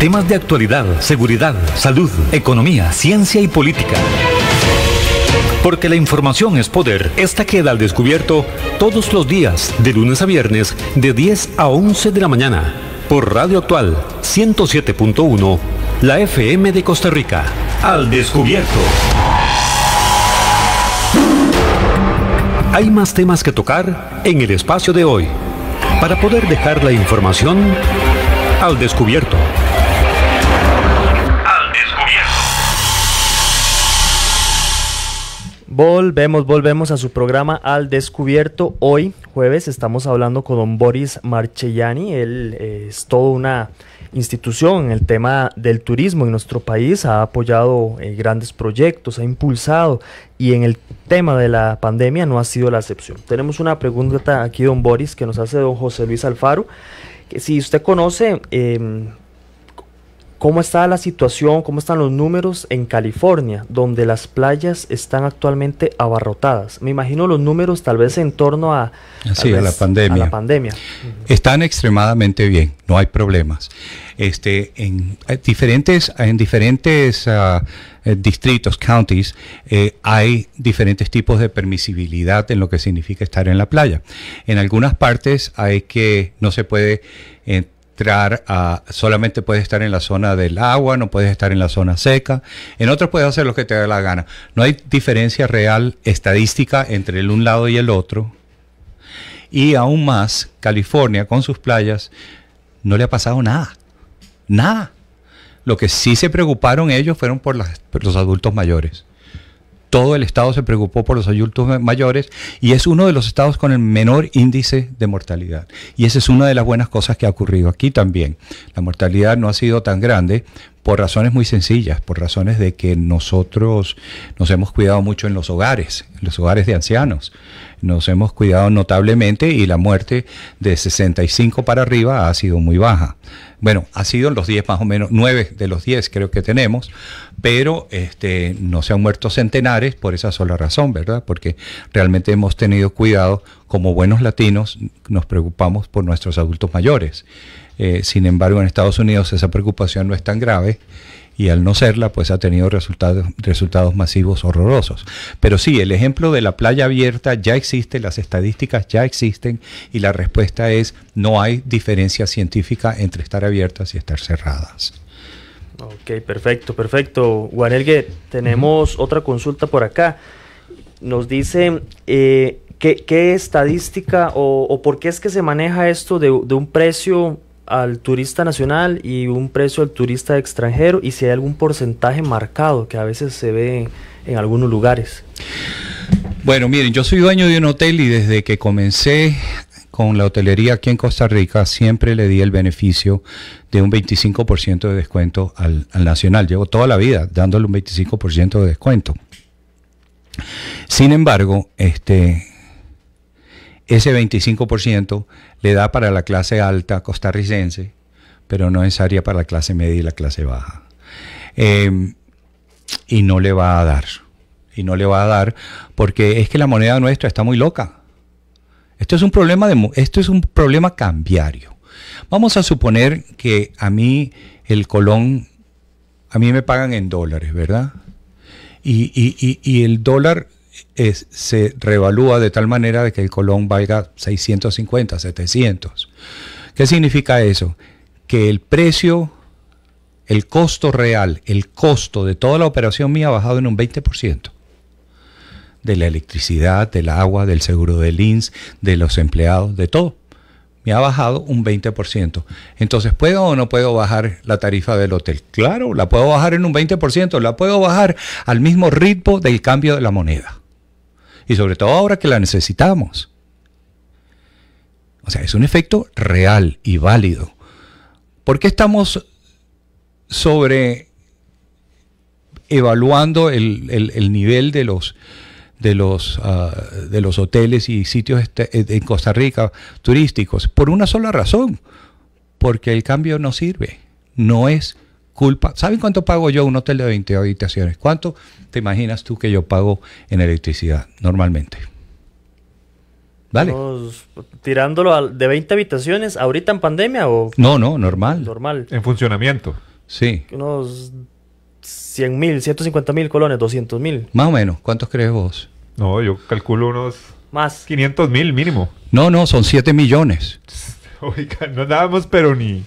Temas de actualidad, seguridad, salud, economía, ciencia y política. Porque la información es poder. Esta queda al descubierto todos los días, de lunes a viernes, de 10 a 11 de la mañana, por Radio Actual 107.1, la FM de Costa Rica. Al descubierto. Hay más temas que tocar en el espacio de hoy, para poder dejar la información al descubierto. Volvemos, volvemos a su programa Al Descubierto. Hoy, jueves, estamos hablando con don Boris Marchellani. Él eh, es toda una institución en el tema del turismo en nuestro país. Ha apoyado eh, grandes proyectos, ha impulsado y en el tema de la pandemia no ha sido la excepción. Tenemos una pregunta aquí, don Boris, que nos hace don José Luis Alfaro. Que si usted conoce... Em, cómo está la situación, cómo están los números en California, donde las playas están actualmente abarrotadas. Me imagino los números tal vez en torno a, ah, la, pandemia. Están extremadamente bien, no hay problemas. Este, en eh, diferentes, en diferentes ah, eh, distritos, counties, eh, hay diferentes tipos de permisibilidad en lo que significa estar en la playa. En algunas partes hay que, no se puede a, solamente puedes estar en la zona del agua, no puedes estar en la zona seca, en otros puedes hacer lo que te dé la gana. No hay diferencia real estadística entre el un lado y el otro. Y aún más, California con sus playas no le ha pasado nada, nada. Lo que sí se preocuparon ellos fueron por, por los adultos mayores todo el estado se preocupó por los adultos mayores y es uno de los estados con el menor índice de mortalidad. Y esa es una de las buenas cosas que ha ocurrido aquí también. La mortalidad no ha sido tan grande por razones muy sencillas, por razones de que nosotros nos hemos cuidado mucho en los hogares, en los hogares de ancianos. Nos hemos cuidado notablemente y la muerte de 65 para arriba ha sido muy baja. Bueno, ha sido en los 10 más o menos, 9 de los 10 creo que tenemos, pero este, no se han muerto centenares por esa sola razón, ¿verdad? Porque realmente hemos tenido cuidado, como buenos latinos nos preocupamos por nuestros adultos mayores. Eh, sin embargo, en Estados Unidos esa preocupación no es tan grave y al no serla, pues ha tenido resultados, resultados masivos horrorosos. Pero sí, el ejemplo de la playa abierta ya existe, las estadísticas ya existen y la respuesta es no hay diferencia científica entre estar abiertas y estar cerradas. Ok, perfecto, perfecto. Juanelgue, tenemos otra consulta por acá. Nos dice, eh, ¿qué, estadística o, por qué es que se maneja esto de, un precio al turista nacional y un precio al turista extranjero y si hay algún porcentaje marcado que a veces se ve en algunos lugares? Bueno, miren, yo soy dueño de un hotel y desde que comencé con la hotelería aquí en Costa Rica siempre le di el beneficio de un 25% de descuento al, nacional. Llevo toda la vida dándole un 25% de descuento. Sin embargo, este, ese 25% le da para la clase alta costarricense, pero no es área para la clase media y la clase baja. Em, y no le va a dar. Y no le va a dar porque es que la moneda nuestra está muy loca. Esto es un problema, de, esto es un problema cambiario. Vamos a suponer que a mí el colón, a mí me pagan en dólares, ¿verdad? Y, el dólar eh, se revalúa de tal manera de que el colón valga 650, 700. ¿Qué significa eso? Que el precio, el costo real, el costo de toda la operación mía ha bajado en un 20% de la electricidad, del agua, del seguro del INS, de los empleados, de todo. Me ha bajado un 20%. Entonces, ¿puedo o no puedo bajar la tarifa del hotel? Claro, la puedo bajar en un 20%, la puedo bajar al mismo ritmo del cambio de la moneda. Y sobre todo ahora que la necesitamos. O sea, es un efecto real y válido. ¿Por qué estamos sobre evaluando el nivel de los, de los, ah, de los hoteles y sitios en este, eh, Costa Rica turísticos, por una sola razón, porque el cambio no sirve, no es culpa. ¿Saben cuánto pago yo un hotel de 20 habitaciones? ¿Cuánto te imaginas tú que yo pago en electricidad normalmente? ¿Vale? tirándolo de 20 habitaciones ahorita en pandemia o... No, no, normal. Normal. En funcionamiento. Sí. 100 mil, 150 mil colones, 200 mil. Más o menos, ¿cuántos crees vos? No, yo calculo unos... Más. 500 mil mínimo. No, no, son 7 millones. Oiga, no dábamos, pero ni...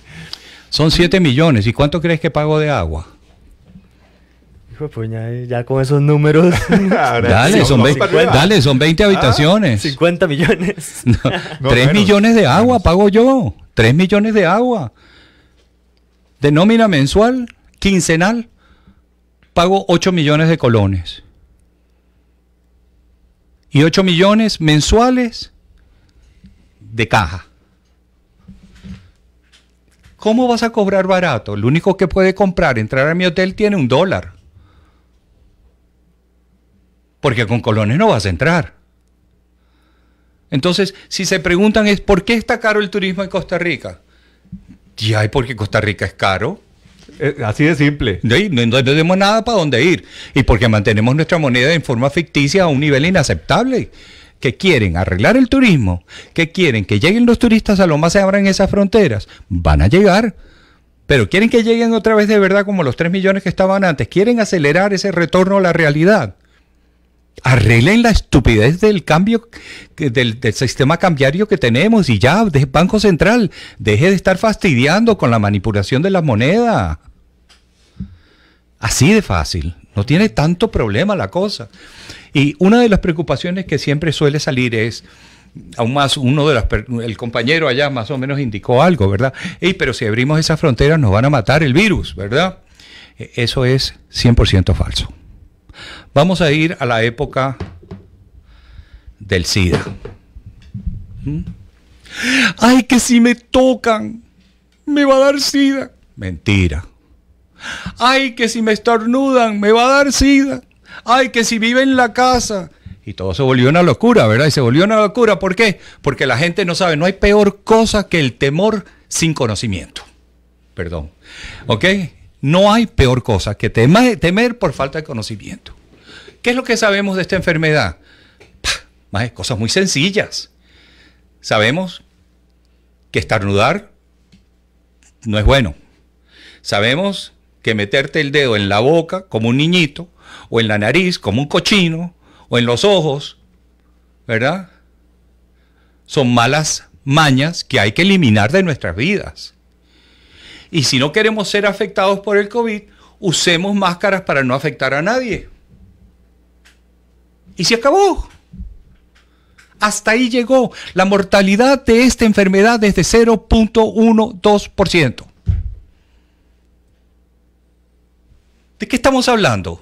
Son 7 millones. ¿Y cuánto crees que pago de agua? Hijo pues ya, con esos números. dale, son 20, ah, habitaciones. 50 millones. 3 millones de agua pago yo. 3 millones de agua. De nómina mensual, quincenal pago 8 millones de colones. Y 8 millones mensuales de caja. ¿Cómo vas a cobrar barato? Lo único que puede comprar, entrar a mi hotel, tiene un dólar. Porque con colones no vas a entrar. Entonces, si se preguntan es, ¿por qué está caro el turismo en Costa Rica? Ya, porque Costa Rica es caro. Eh, así de simple. no, tenemos nada para dónde ir. Y porque mantenemos nuestra moneda en forma ficticia a un nivel inaceptable. Que quieren arreglar el turismo, que quieren que lleguen los turistas a lo más se abran esas fronteras. Van a llegar. Pero quieren que lleguen otra vez de verdad como los 3 millones que estaban antes. Quieren acelerar ese retorno a la realidad. Arreglen la estupidez del cambio, del, sistema cambiario que tenemos y ya, de Banco Central, deje de estar fastidiando con la manipulación de la moneda. Así de fácil. No tiene tanto problema la cosa. Y una de las preocupaciones que siempre suele salir es, aún más uno de los el compañero allá más o menos indicó algo, ¿verdad? pero si abrimos esas fronteras nos van a matar el virus, ¿verdad? E, eso es 100% falso. Vamos a ir a la época del SIDA. ¿Mm? Ay, que si me tocan, me va a dar SIDA. Mentira. Ay, que si me estornudan, me va a dar sida. Ay, que si vive en la casa. Y todo se volvió una locura, ¿verdad? Y se volvió una locura. ¿Por qué? Porque la gente no sabe. No hay peor cosa que el temor sin conocimiento. Perdón. ¿Ok? No hay peor cosa que temer por falta de conocimiento. ¿Qué es lo que sabemos de esta enfermedad? Más cosas muy sencillas. Sabemos que estornudar no es bueno. Sabemos que meterte el dedo en la boca como un niñito, o en la nariz como un cochino, o en los ojos, ¿verdad? Son malas mañas que hay que eliminar de nuestras vidas. Y si no queremos ser afectados por el COVID, usemos máscaras para no afectar a nadie. Y se acabó. Hasta ahí llegó. La mortalidad de esta enfermedad es de 0.12%. ¿De qué estamos hablando?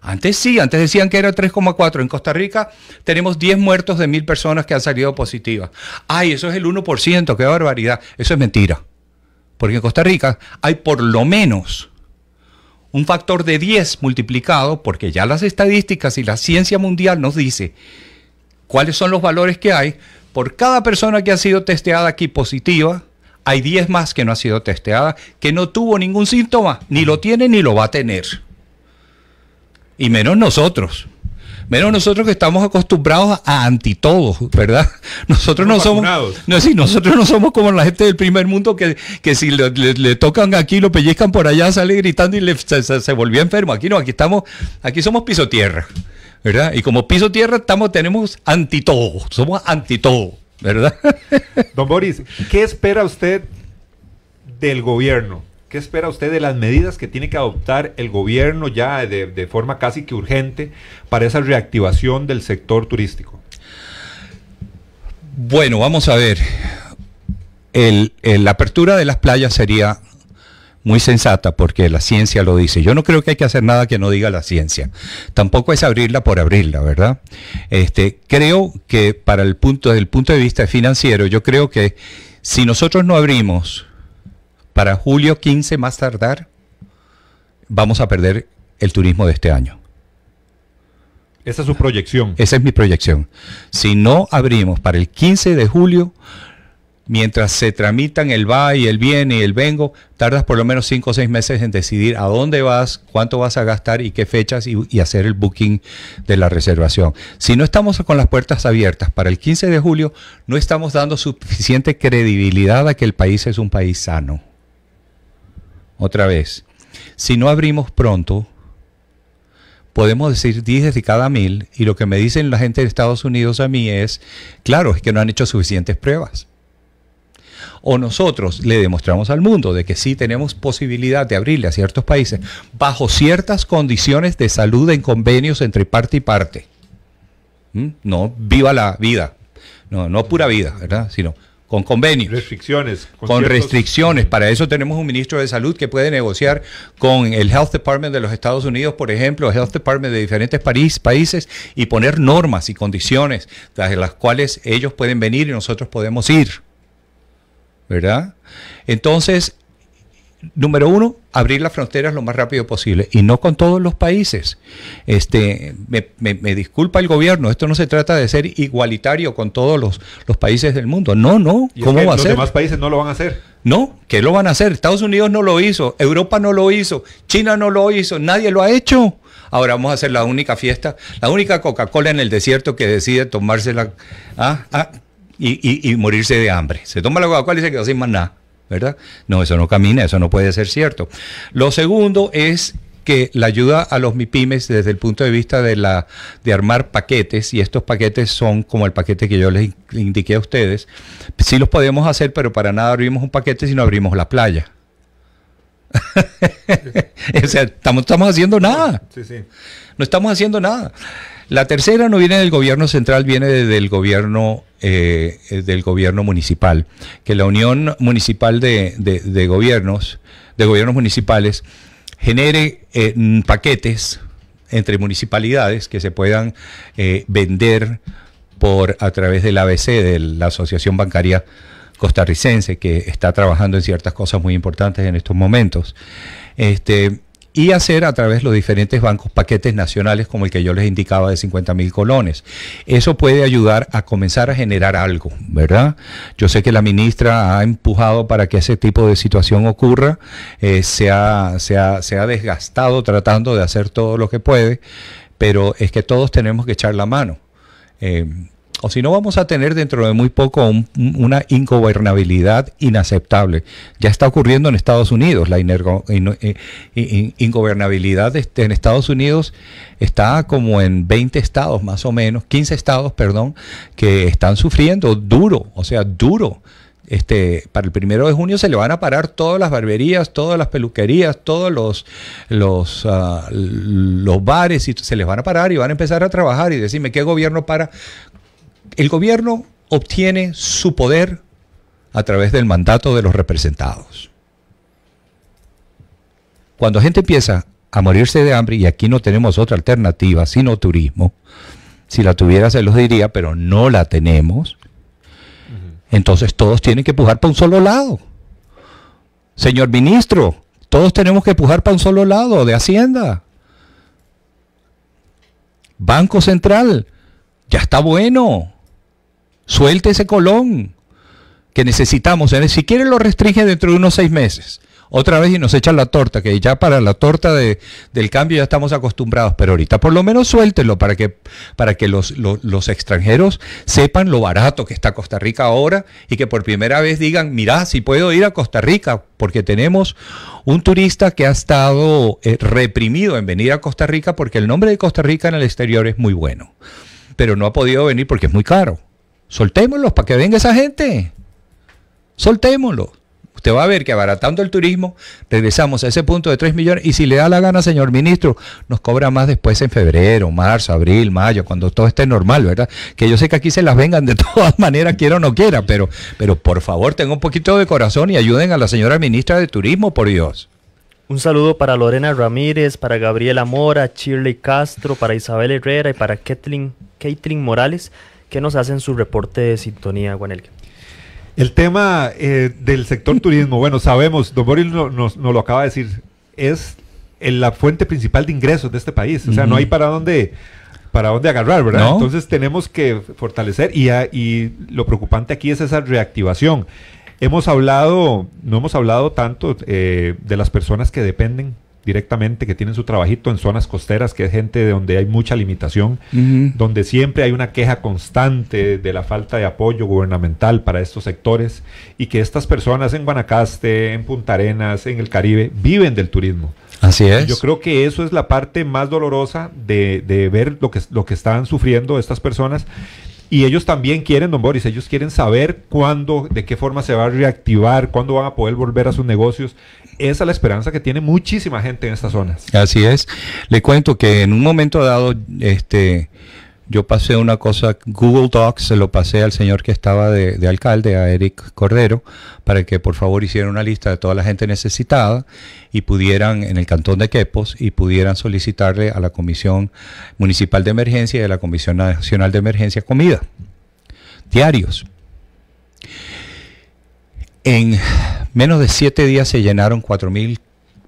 Antes sí, antes decían que era 3,4. En Costa Rica tenemos 10 muertos de 1.000 personas que han salido positivas. Ay, eso es el 1%, qué barbaridad. Eso es mentira. Porque en Costa Rica hay por lo menos un factor de 10 multiplicado, porque ya las estadísticas y la ciencia mundial nos dice cuáles son los valores que hay por cada persona que ha sido testeada aquí positiva hay 10 más que no ha sido testeada, que no tuvo ningún síntoma, ni lo tiene ni lo va a tener. Y menos nosotros. Menos nosotros que estamos acostumbrados a anti todo, ¿verdad? Nosotros no somos. No, nosotros no somos como la gente del primer mundo que, si le, tocan aquí, lo pellizcan por allá, sale gritando y se, se, volvió enfermo. Aquí no, aquí estamos, aquí somos piso tierra. ¿verdad? Y como piso tierra estamos, tenemos anti todo, somos anti todo. ¿Verdad? Don Boris, ¿qué espera usted del gobierno? ¿Qué espera usted de las medidas que tiene que adoptar el gobierno ya de, forma casi que urgente para esa reactivación del sector turístico? Bueno, vamos a ver. la apertura de las playas sería muy sensata porque la ciencia lo dice. Yo no creo que hay que hacer nada que no diga la ciencia. Tampoco es abrirla por abrirla, ¿verdad? Este, creo que para el punto, desde el punto de vista financiero, yo creo que si nosotros no abrimos para julio 15 más tardar, vamos a perder el turismo de este año. Esa es su proyección. Esa es mi proyección. Si no abrimos para el 15 de julio, mientras se tramitan el va y el viene y el vengo, tardas por lo menos 5 o 6 meses en decidir a dónde vas, cuánto vas a gastar y qué fechas y, hacer el booking de la reservación. Si no estamos con las puertas abiertas para el 15 de julio, no estamos dando suficiente credibilidad a que el país es un país sano. Otra vez, si no abrimos pronto, podemos decir 10 de cada mil y lo que me dicen la gente de Estados Unidos a mí es, claro, es que no han hecho suficientes pruebas o nosotros le demostramos al mundo de que sí tenemos posibilidad de abrirle a ciertos países bajo ciertas condiciones de salud en convenios entre parte y parte. ¿Mm? No viva la vida, no, pura vida, ¿verdad? Sino con convenios. Restricciones. Con, restricciones. Para eso tenemos un ministro de salud que puede negociar con el Health Department de los Estados Unidos, por ejemplo, el Health Department de diferentes países, y poner normas y condiciones tras las cuales ellos pueden venir y nosotros podemos ir. ¿verdad? Entonces, número uno, abrir las fronteras lo más rápido posible y no con todos los países. Este, me, disculpa el gobierno, esto no se trata de ser igualitario con todos los, países del mundo. No, no, ¿cómo va a ser? Los demás países no lo van a hacer. No, ¿qué lo van a hacer. Estados Unidos no lo hizo, Europa no lo hizo, China no lo hizo, nadie lo ha hecho. Ahora vamos a hacer la única fiesta, la única Coca-Cola en el desierto que decide tomársela. Ah, ah, y, morirse de hambre. Se toma la Coca-Cola y se quedó sin más nada, ¿verdad? No, eso no camina, eso no puede ser cierto. Lo segundo es que la ayuda a los MIPIMES desde el punto de vista de, la, de armar paquetes, y estos paquetes son como el paquete que yo les indiqué a ustedes, sí los podemos hacer, pero para nada abrimos un paquete si no abrimos la playa. o sea, estamos, estamos haciendo nada. No estamos haciendo nada. La tercera no viene del gobierno central, viene del gobierno eh, eh, del gobierno municipal, que la Unión Municipal de, Gobiernos, de gobiernos municipales, genere eh, paquetes entre municipalidades que se puedan vender por a través del ABC, de la Asociación Bancaria Costarricense, que está trabajando en ciertas cosas muy importantes en estos momentos. Este, y hacer a través de los diferentes bancos paquetes nacionales como el que yo les indicaba de 50 mil colones. Eso puede ayudar a comenzar a generar algo, ¿verdad? Yo sé que la ministra ha empujado para que ese tipo de situación ocurra, eh, se, ha, desgastado tratando de hacer todo lo que puede, pero es que todos tenemos que echar la mano. Eh, o si no vamos a tener dentro de muy poco una ingobernabilidad inaceptable. Ya está ocurriendo en Estados Unidos, la eh, ingobernabilidad en Estados Unidos está como en 20 estados más o menos, 15 estados, perdón, que están sufriendo duro, o sea, duro. Este, para el primero de junio se le van a parar todas las barberías, todas las peluquerías, todos los, los, ah, los bares, y se les van a parar y van a empezar a trabajar y decirme qué gobierno para el gobierno obtiene su poder a través del mandato de los representados. Cuando la gente empieza a morirse de hambre, y aquí no tenemos otra alternativa sino turismo, si la tuviera se los diría, pero no la tenemos, entonces todos tienen que pujar para un solo lado. Señor ministro, todos tenemos que pujar para un solo lado, de Hacienda. Banco Central, ya está bueno. Suelte ese colón que necesitamos. Si quiere lo restringe dentro de unos seis meses. Otra vez y nos echan la torta, que ya para la torta de, del cambio ya estamos acostumbrados, pero ahorita por lo menos suéltelo para que, para que los, los, extranjeros sepan lo barato que está Costa Rica ahora y que por primera vez digan, mirá, si puedo ir a Costa Rica, porque tenemos un turista que ha estado eh, reprimido en venir a Costa Rica porque el nombre de Costa Rica en el exterior es muy bueno, pero no ha podido venir porque es muy caro. Soltémoslos para que venga esa gente. Soltémoslos. Usted va a ver que abaratando el turismo, regresamos a ese punto de 3 millones. Y si le da la gana, señor ministro, nos cobra más después en febrero, marzo, abril, mayo, cuando todo esté normal, ¿verdad? Que yo sé que aquí se las vengan de todas maneras, quiera o no quiera, pero, pero por favor, tenga un poquito de corazón y ayuden a la señora ministra de Turismo, por Dios. Un saludo para Lorena Ramírez, para Gabriela Mora, Shirley Castro, para Isabel Herrera y para Caitlin Morales. ¿Qué nos hacen su reporte de sintonía, Juanel? El tema eh, del sector turismo, bueno, sabemos, don Boril nos, lo acaba de decir, es la fuente principal de ingresos de este país. O sea, no hay para dónde para dónde agarrar, ¿verdad? Entonces tenemos que fortalecer y, lo preocupante aquí es esa reactivación. Hemos hablado, no hemos hablado tanto eh, de las personas que dependen directamente que tienen su trabajito en zonas costeras, que es gente de donde hay mucha limitación, donde siempre hay una queja constante de la falta de apoyo gubernamental para estos sectores y que estas personas en Guanacaste, en Punta Arenas, en el Caribe, viven del turismo. Así es. Yo creo que eso es la parte más dolorosa de, ver lo que, lo que están sufriendo estas personas y ellos también quieren, don Boris, ellos quieren saber cuándo, de qué forma se va a reactivar, cuándo van a poder volver a sus negocios. Esa es la esperanza que tiene muchísima gente en estas zonas. Así es. Le cuento que en un momento dado, este yo pasé una cosa, Google Docs, se lo pasé al señor que estaba de, alcalde, a Eric Cordero, para que por favor hiciera una lista de toda la gente necesitada y pudieran, en el cantón de Quepos, y pudieran solicitarle a la Comisión Municipal de Emergencia y a la Comisión Nacional de Emergencia comida, diarios. En menos de siete días se llenaron 4.000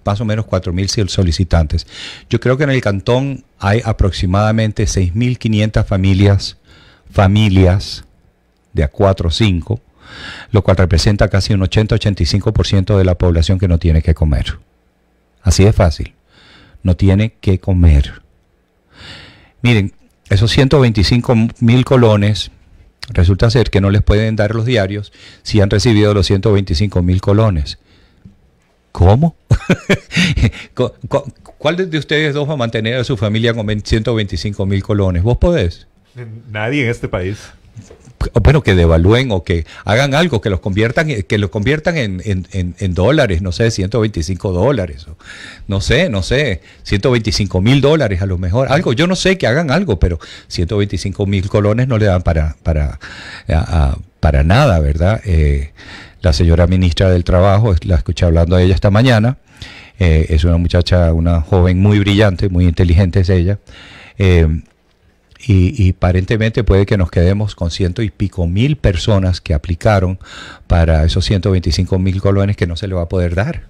más o menos 4.000 solicitantes. Yo creo que en el cantón hay aproximadamente 6.500 familias, familias de a 4 o 5, lo cual representa casi un 80-85% de la población que no tiene que comer. Así de fácil, no tiene que comer. Miren, esos 125.000 mil colones, resulta ser que no les pueden dar los diarios si han recibido los 125.000 mil colones. ¿Cómo? ¿Cuál de ustedes dos va a mantener a su familia con 125 mil colones? ¿Vos podés? Nadie en este país. Bueno, que devalúen o que hagan algo, que los conviertan, eh, que los conviertan en, dólares, no sé, 125 dólares, no sé, no sé, 125 mil dólares a lo mejor, algo, yo no sé que hagan algo, pero 125 mil colones no le dan para, para, para nada, ¿verdad? Eh, la señora ministra del Trabajo, la escuché hablando a ella esta mañana, eh, es una muchacha, una joven muy brillante, muy inteligente es ella, eh, y, aparentemente puede que nos quedemos con ciento y pico mil personas que aplicaron para esos 125 mil colones que no se le va a poder dar.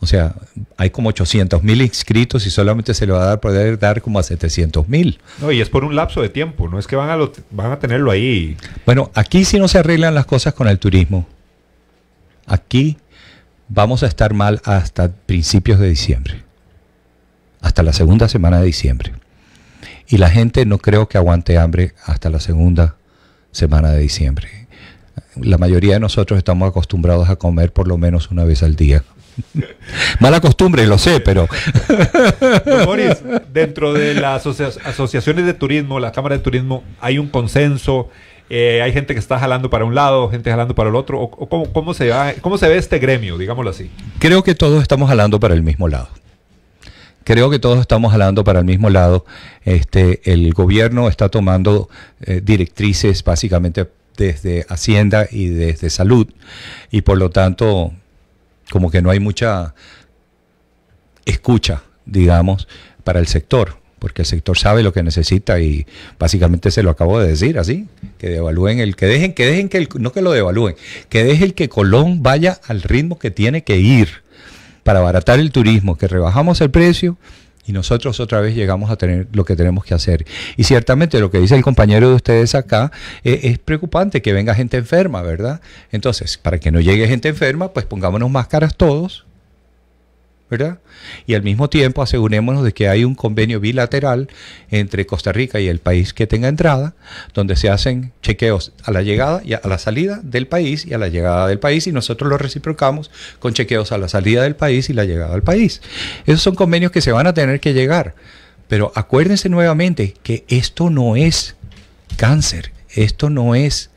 O sea, hay como 800 mil inscritos y solamente se le va a poder dar como a 700 mil. No, y es por un lapso de tiempo, no es que van a, lo, van a tenerlo ahí. Bueno, aquí sí no se arreglan las cosas con el turismo. Aquí vamos a estar mal hasta principios de diciembre, hasta la segunda semana de diciembre. Y la gente no creo que aguante hambre hasta la segunda semana de diciembre. La mayoría de nosotros estamos acostumbrados a comer por lo menos una vez al día. Mala costumbre, lo sé, pero. dentro de las asociaciones de turismo, la Cámara de turismo, hay un consenso eh, hay gente que está jalando para un lado, gente jalando para el otro. O, cómo, se va, ¿Cómo se ve este gremio, digámoslo así? Creo que todos estamos jalando para el mismo lado. Creo que todos estamos jalando para el mismo lado. Este, el gobierno está tomando eh, directrices básicamente desde Hacienda y desde Salud y por lo tanto como que no hay mucha escucha, digamos, para el sector porque el sector sabe lo que necesita y básicamente se lo acabo de decir así, que devalúen el, que dejen, que dejen que no que lo devalúen, que dejen que Colón vaya al ritmo que tiene que ir para abaratar el turismo, que rebajamos el precio y nosotros otra vez llegamos a tener lo que tenemos que hacer. Y ciertamente lo que dice el compañero de ustedes acá eh, es preocupante que venga gente enferma, ¿verdad? Entonces, para que no llegue gente enferma, pues pongámonos máscaras todos, y al mismo tiempo asegurémonos de que hay un convenio bilateral entre Costa Rica y el país que tenga entrada, donde se hacen chequeos a la llegada y a la salida del país y a la llegada del país y nosotros lo reciprocamos con chequeos a la salida del país y la llegada al país. Esos son convenios que se van a tener que llegar, pero acuérdense nuevamente que esto no es cáncer, esto no es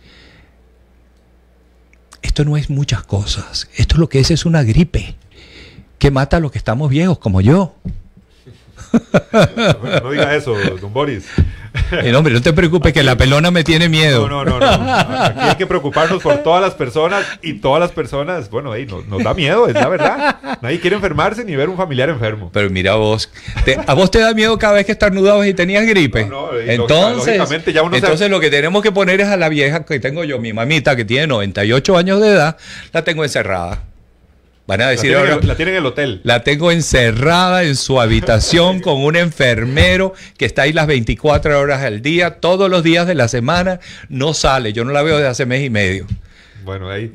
esto no es muchas cosas, esto lo que es es una gripe que mata a los que estamos viejos, como yo. No, diga eso, don Boris. El hombre, no te preocupes, que la pelona me tiene miedo. No, no, no, Aquí hay que preocuparnos por todas las personas y todas las personas, bueno, ahí nos, da miedo, es la verdad. Nadie quiere enfermarse ni ver un familiar enfermo. Pero mira vos, a vos te da miedo cada vez que nudado y tenías gripe. No, no, entonces, entonces lo que tenemos que poner es a la vieja que tengo yo, mi mamita, que tiene 98 años de edad, la tengo encerrada. Van decir, la tiene en el hotel. La tengo encerrada en su habitación con un enfermero que está ahí las 24 horas al día, todos los días de la semana, no sale. Yo no la veo desde hace mes y medio. Bueno, ahí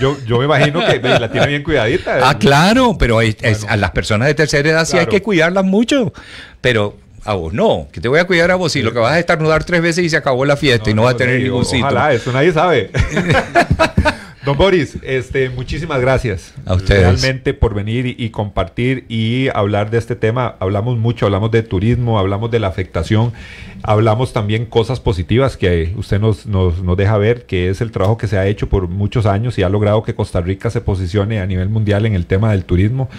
yo, me imagino que la tiene bien cuidadita. ¿eh? Ah, claro, pero a las personas de tercera edad sí hay que cuidarlas mucho. Pero a vos no, que te voy a cuidar a vos y lo que vas a estarnudar tres veces y se acabó la fiesta y no, vas a tener ningún sitio. Ojalá, eso nadie sabe. Don Boris, este, muchísimas gracias. A ustedes. Realmente por venir y, compartir y hablar de este tema. Hablamos mucho, hablamos de turismo, hablamos de la afectación, hablamos también cosas positivas que usted nos, nos, deja ver, que es el trabajo que se ha hecho por muchos años y ha logrado que Costa Rica se posicione a nivel mundial en el tema del turismo.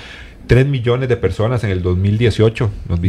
Tres millones de personas en el 2018 nos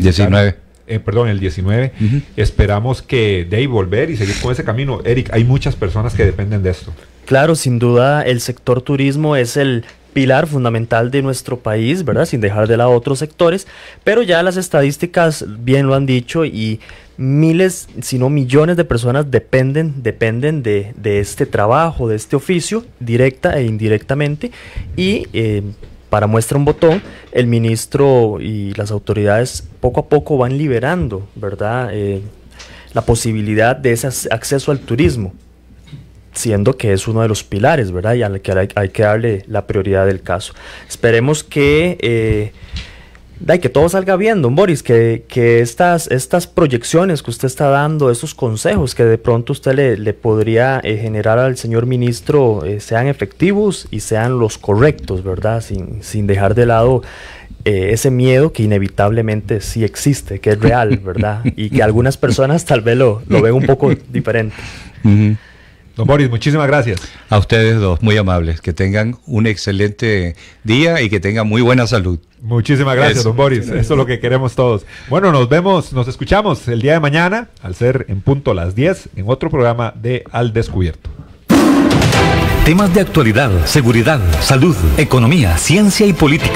eh, perdón, el 19, esperamos que de ahí volver y seguir con ese camino. Eric, hay muchas personas que dependen de esto. Claro, sin duda el sector turismo es el pilar fundamental de nuestro país, ¿verdad? Sin dejar de lado otros sectores, pero ya las estadísticas bien lo han dicho y miles, si no millones de personas dependen, dependen de, este trabajo, de este oficio, directa e indirectamente, y eh, para muestra un botón, el ministro y las autoridades poco a poco van liberando, ¿verdad? Eh, la posibilidad de ese acceso al turismo, siendo que es uno de los pilares, ¿verdad? Y al que hay, que darle la prioridad del caso. Esperemos que eh, que todo salga bien, don Boris, que, estas, estas proyecciones que usted está dando, esos consejos que de pronto usted le, podría eh, generar al señor ministro eh, sean efectivos y sean los correctos, ¿verdad? Sin, sin dejar de lado eh, ese miedo que inevitablemente sí existe, que es real, ¿verdad? Y que algunas personas tal vez lo, lo ven un poco diferente. Don Boris, muchísimas gracias. A ustedes dos, muy amables. Que tengan un excelente día y que tengan muy buena salud. Muchísimas gracias, don Boris. Eso es lo que queremos todos. Bueno, nos vemos, nos escuchamos el día de mañana, al ser en punto las 10, en otro programa de Al Descubierto. Temas de actualidad, seguridad, salud, economía, ciencia y política.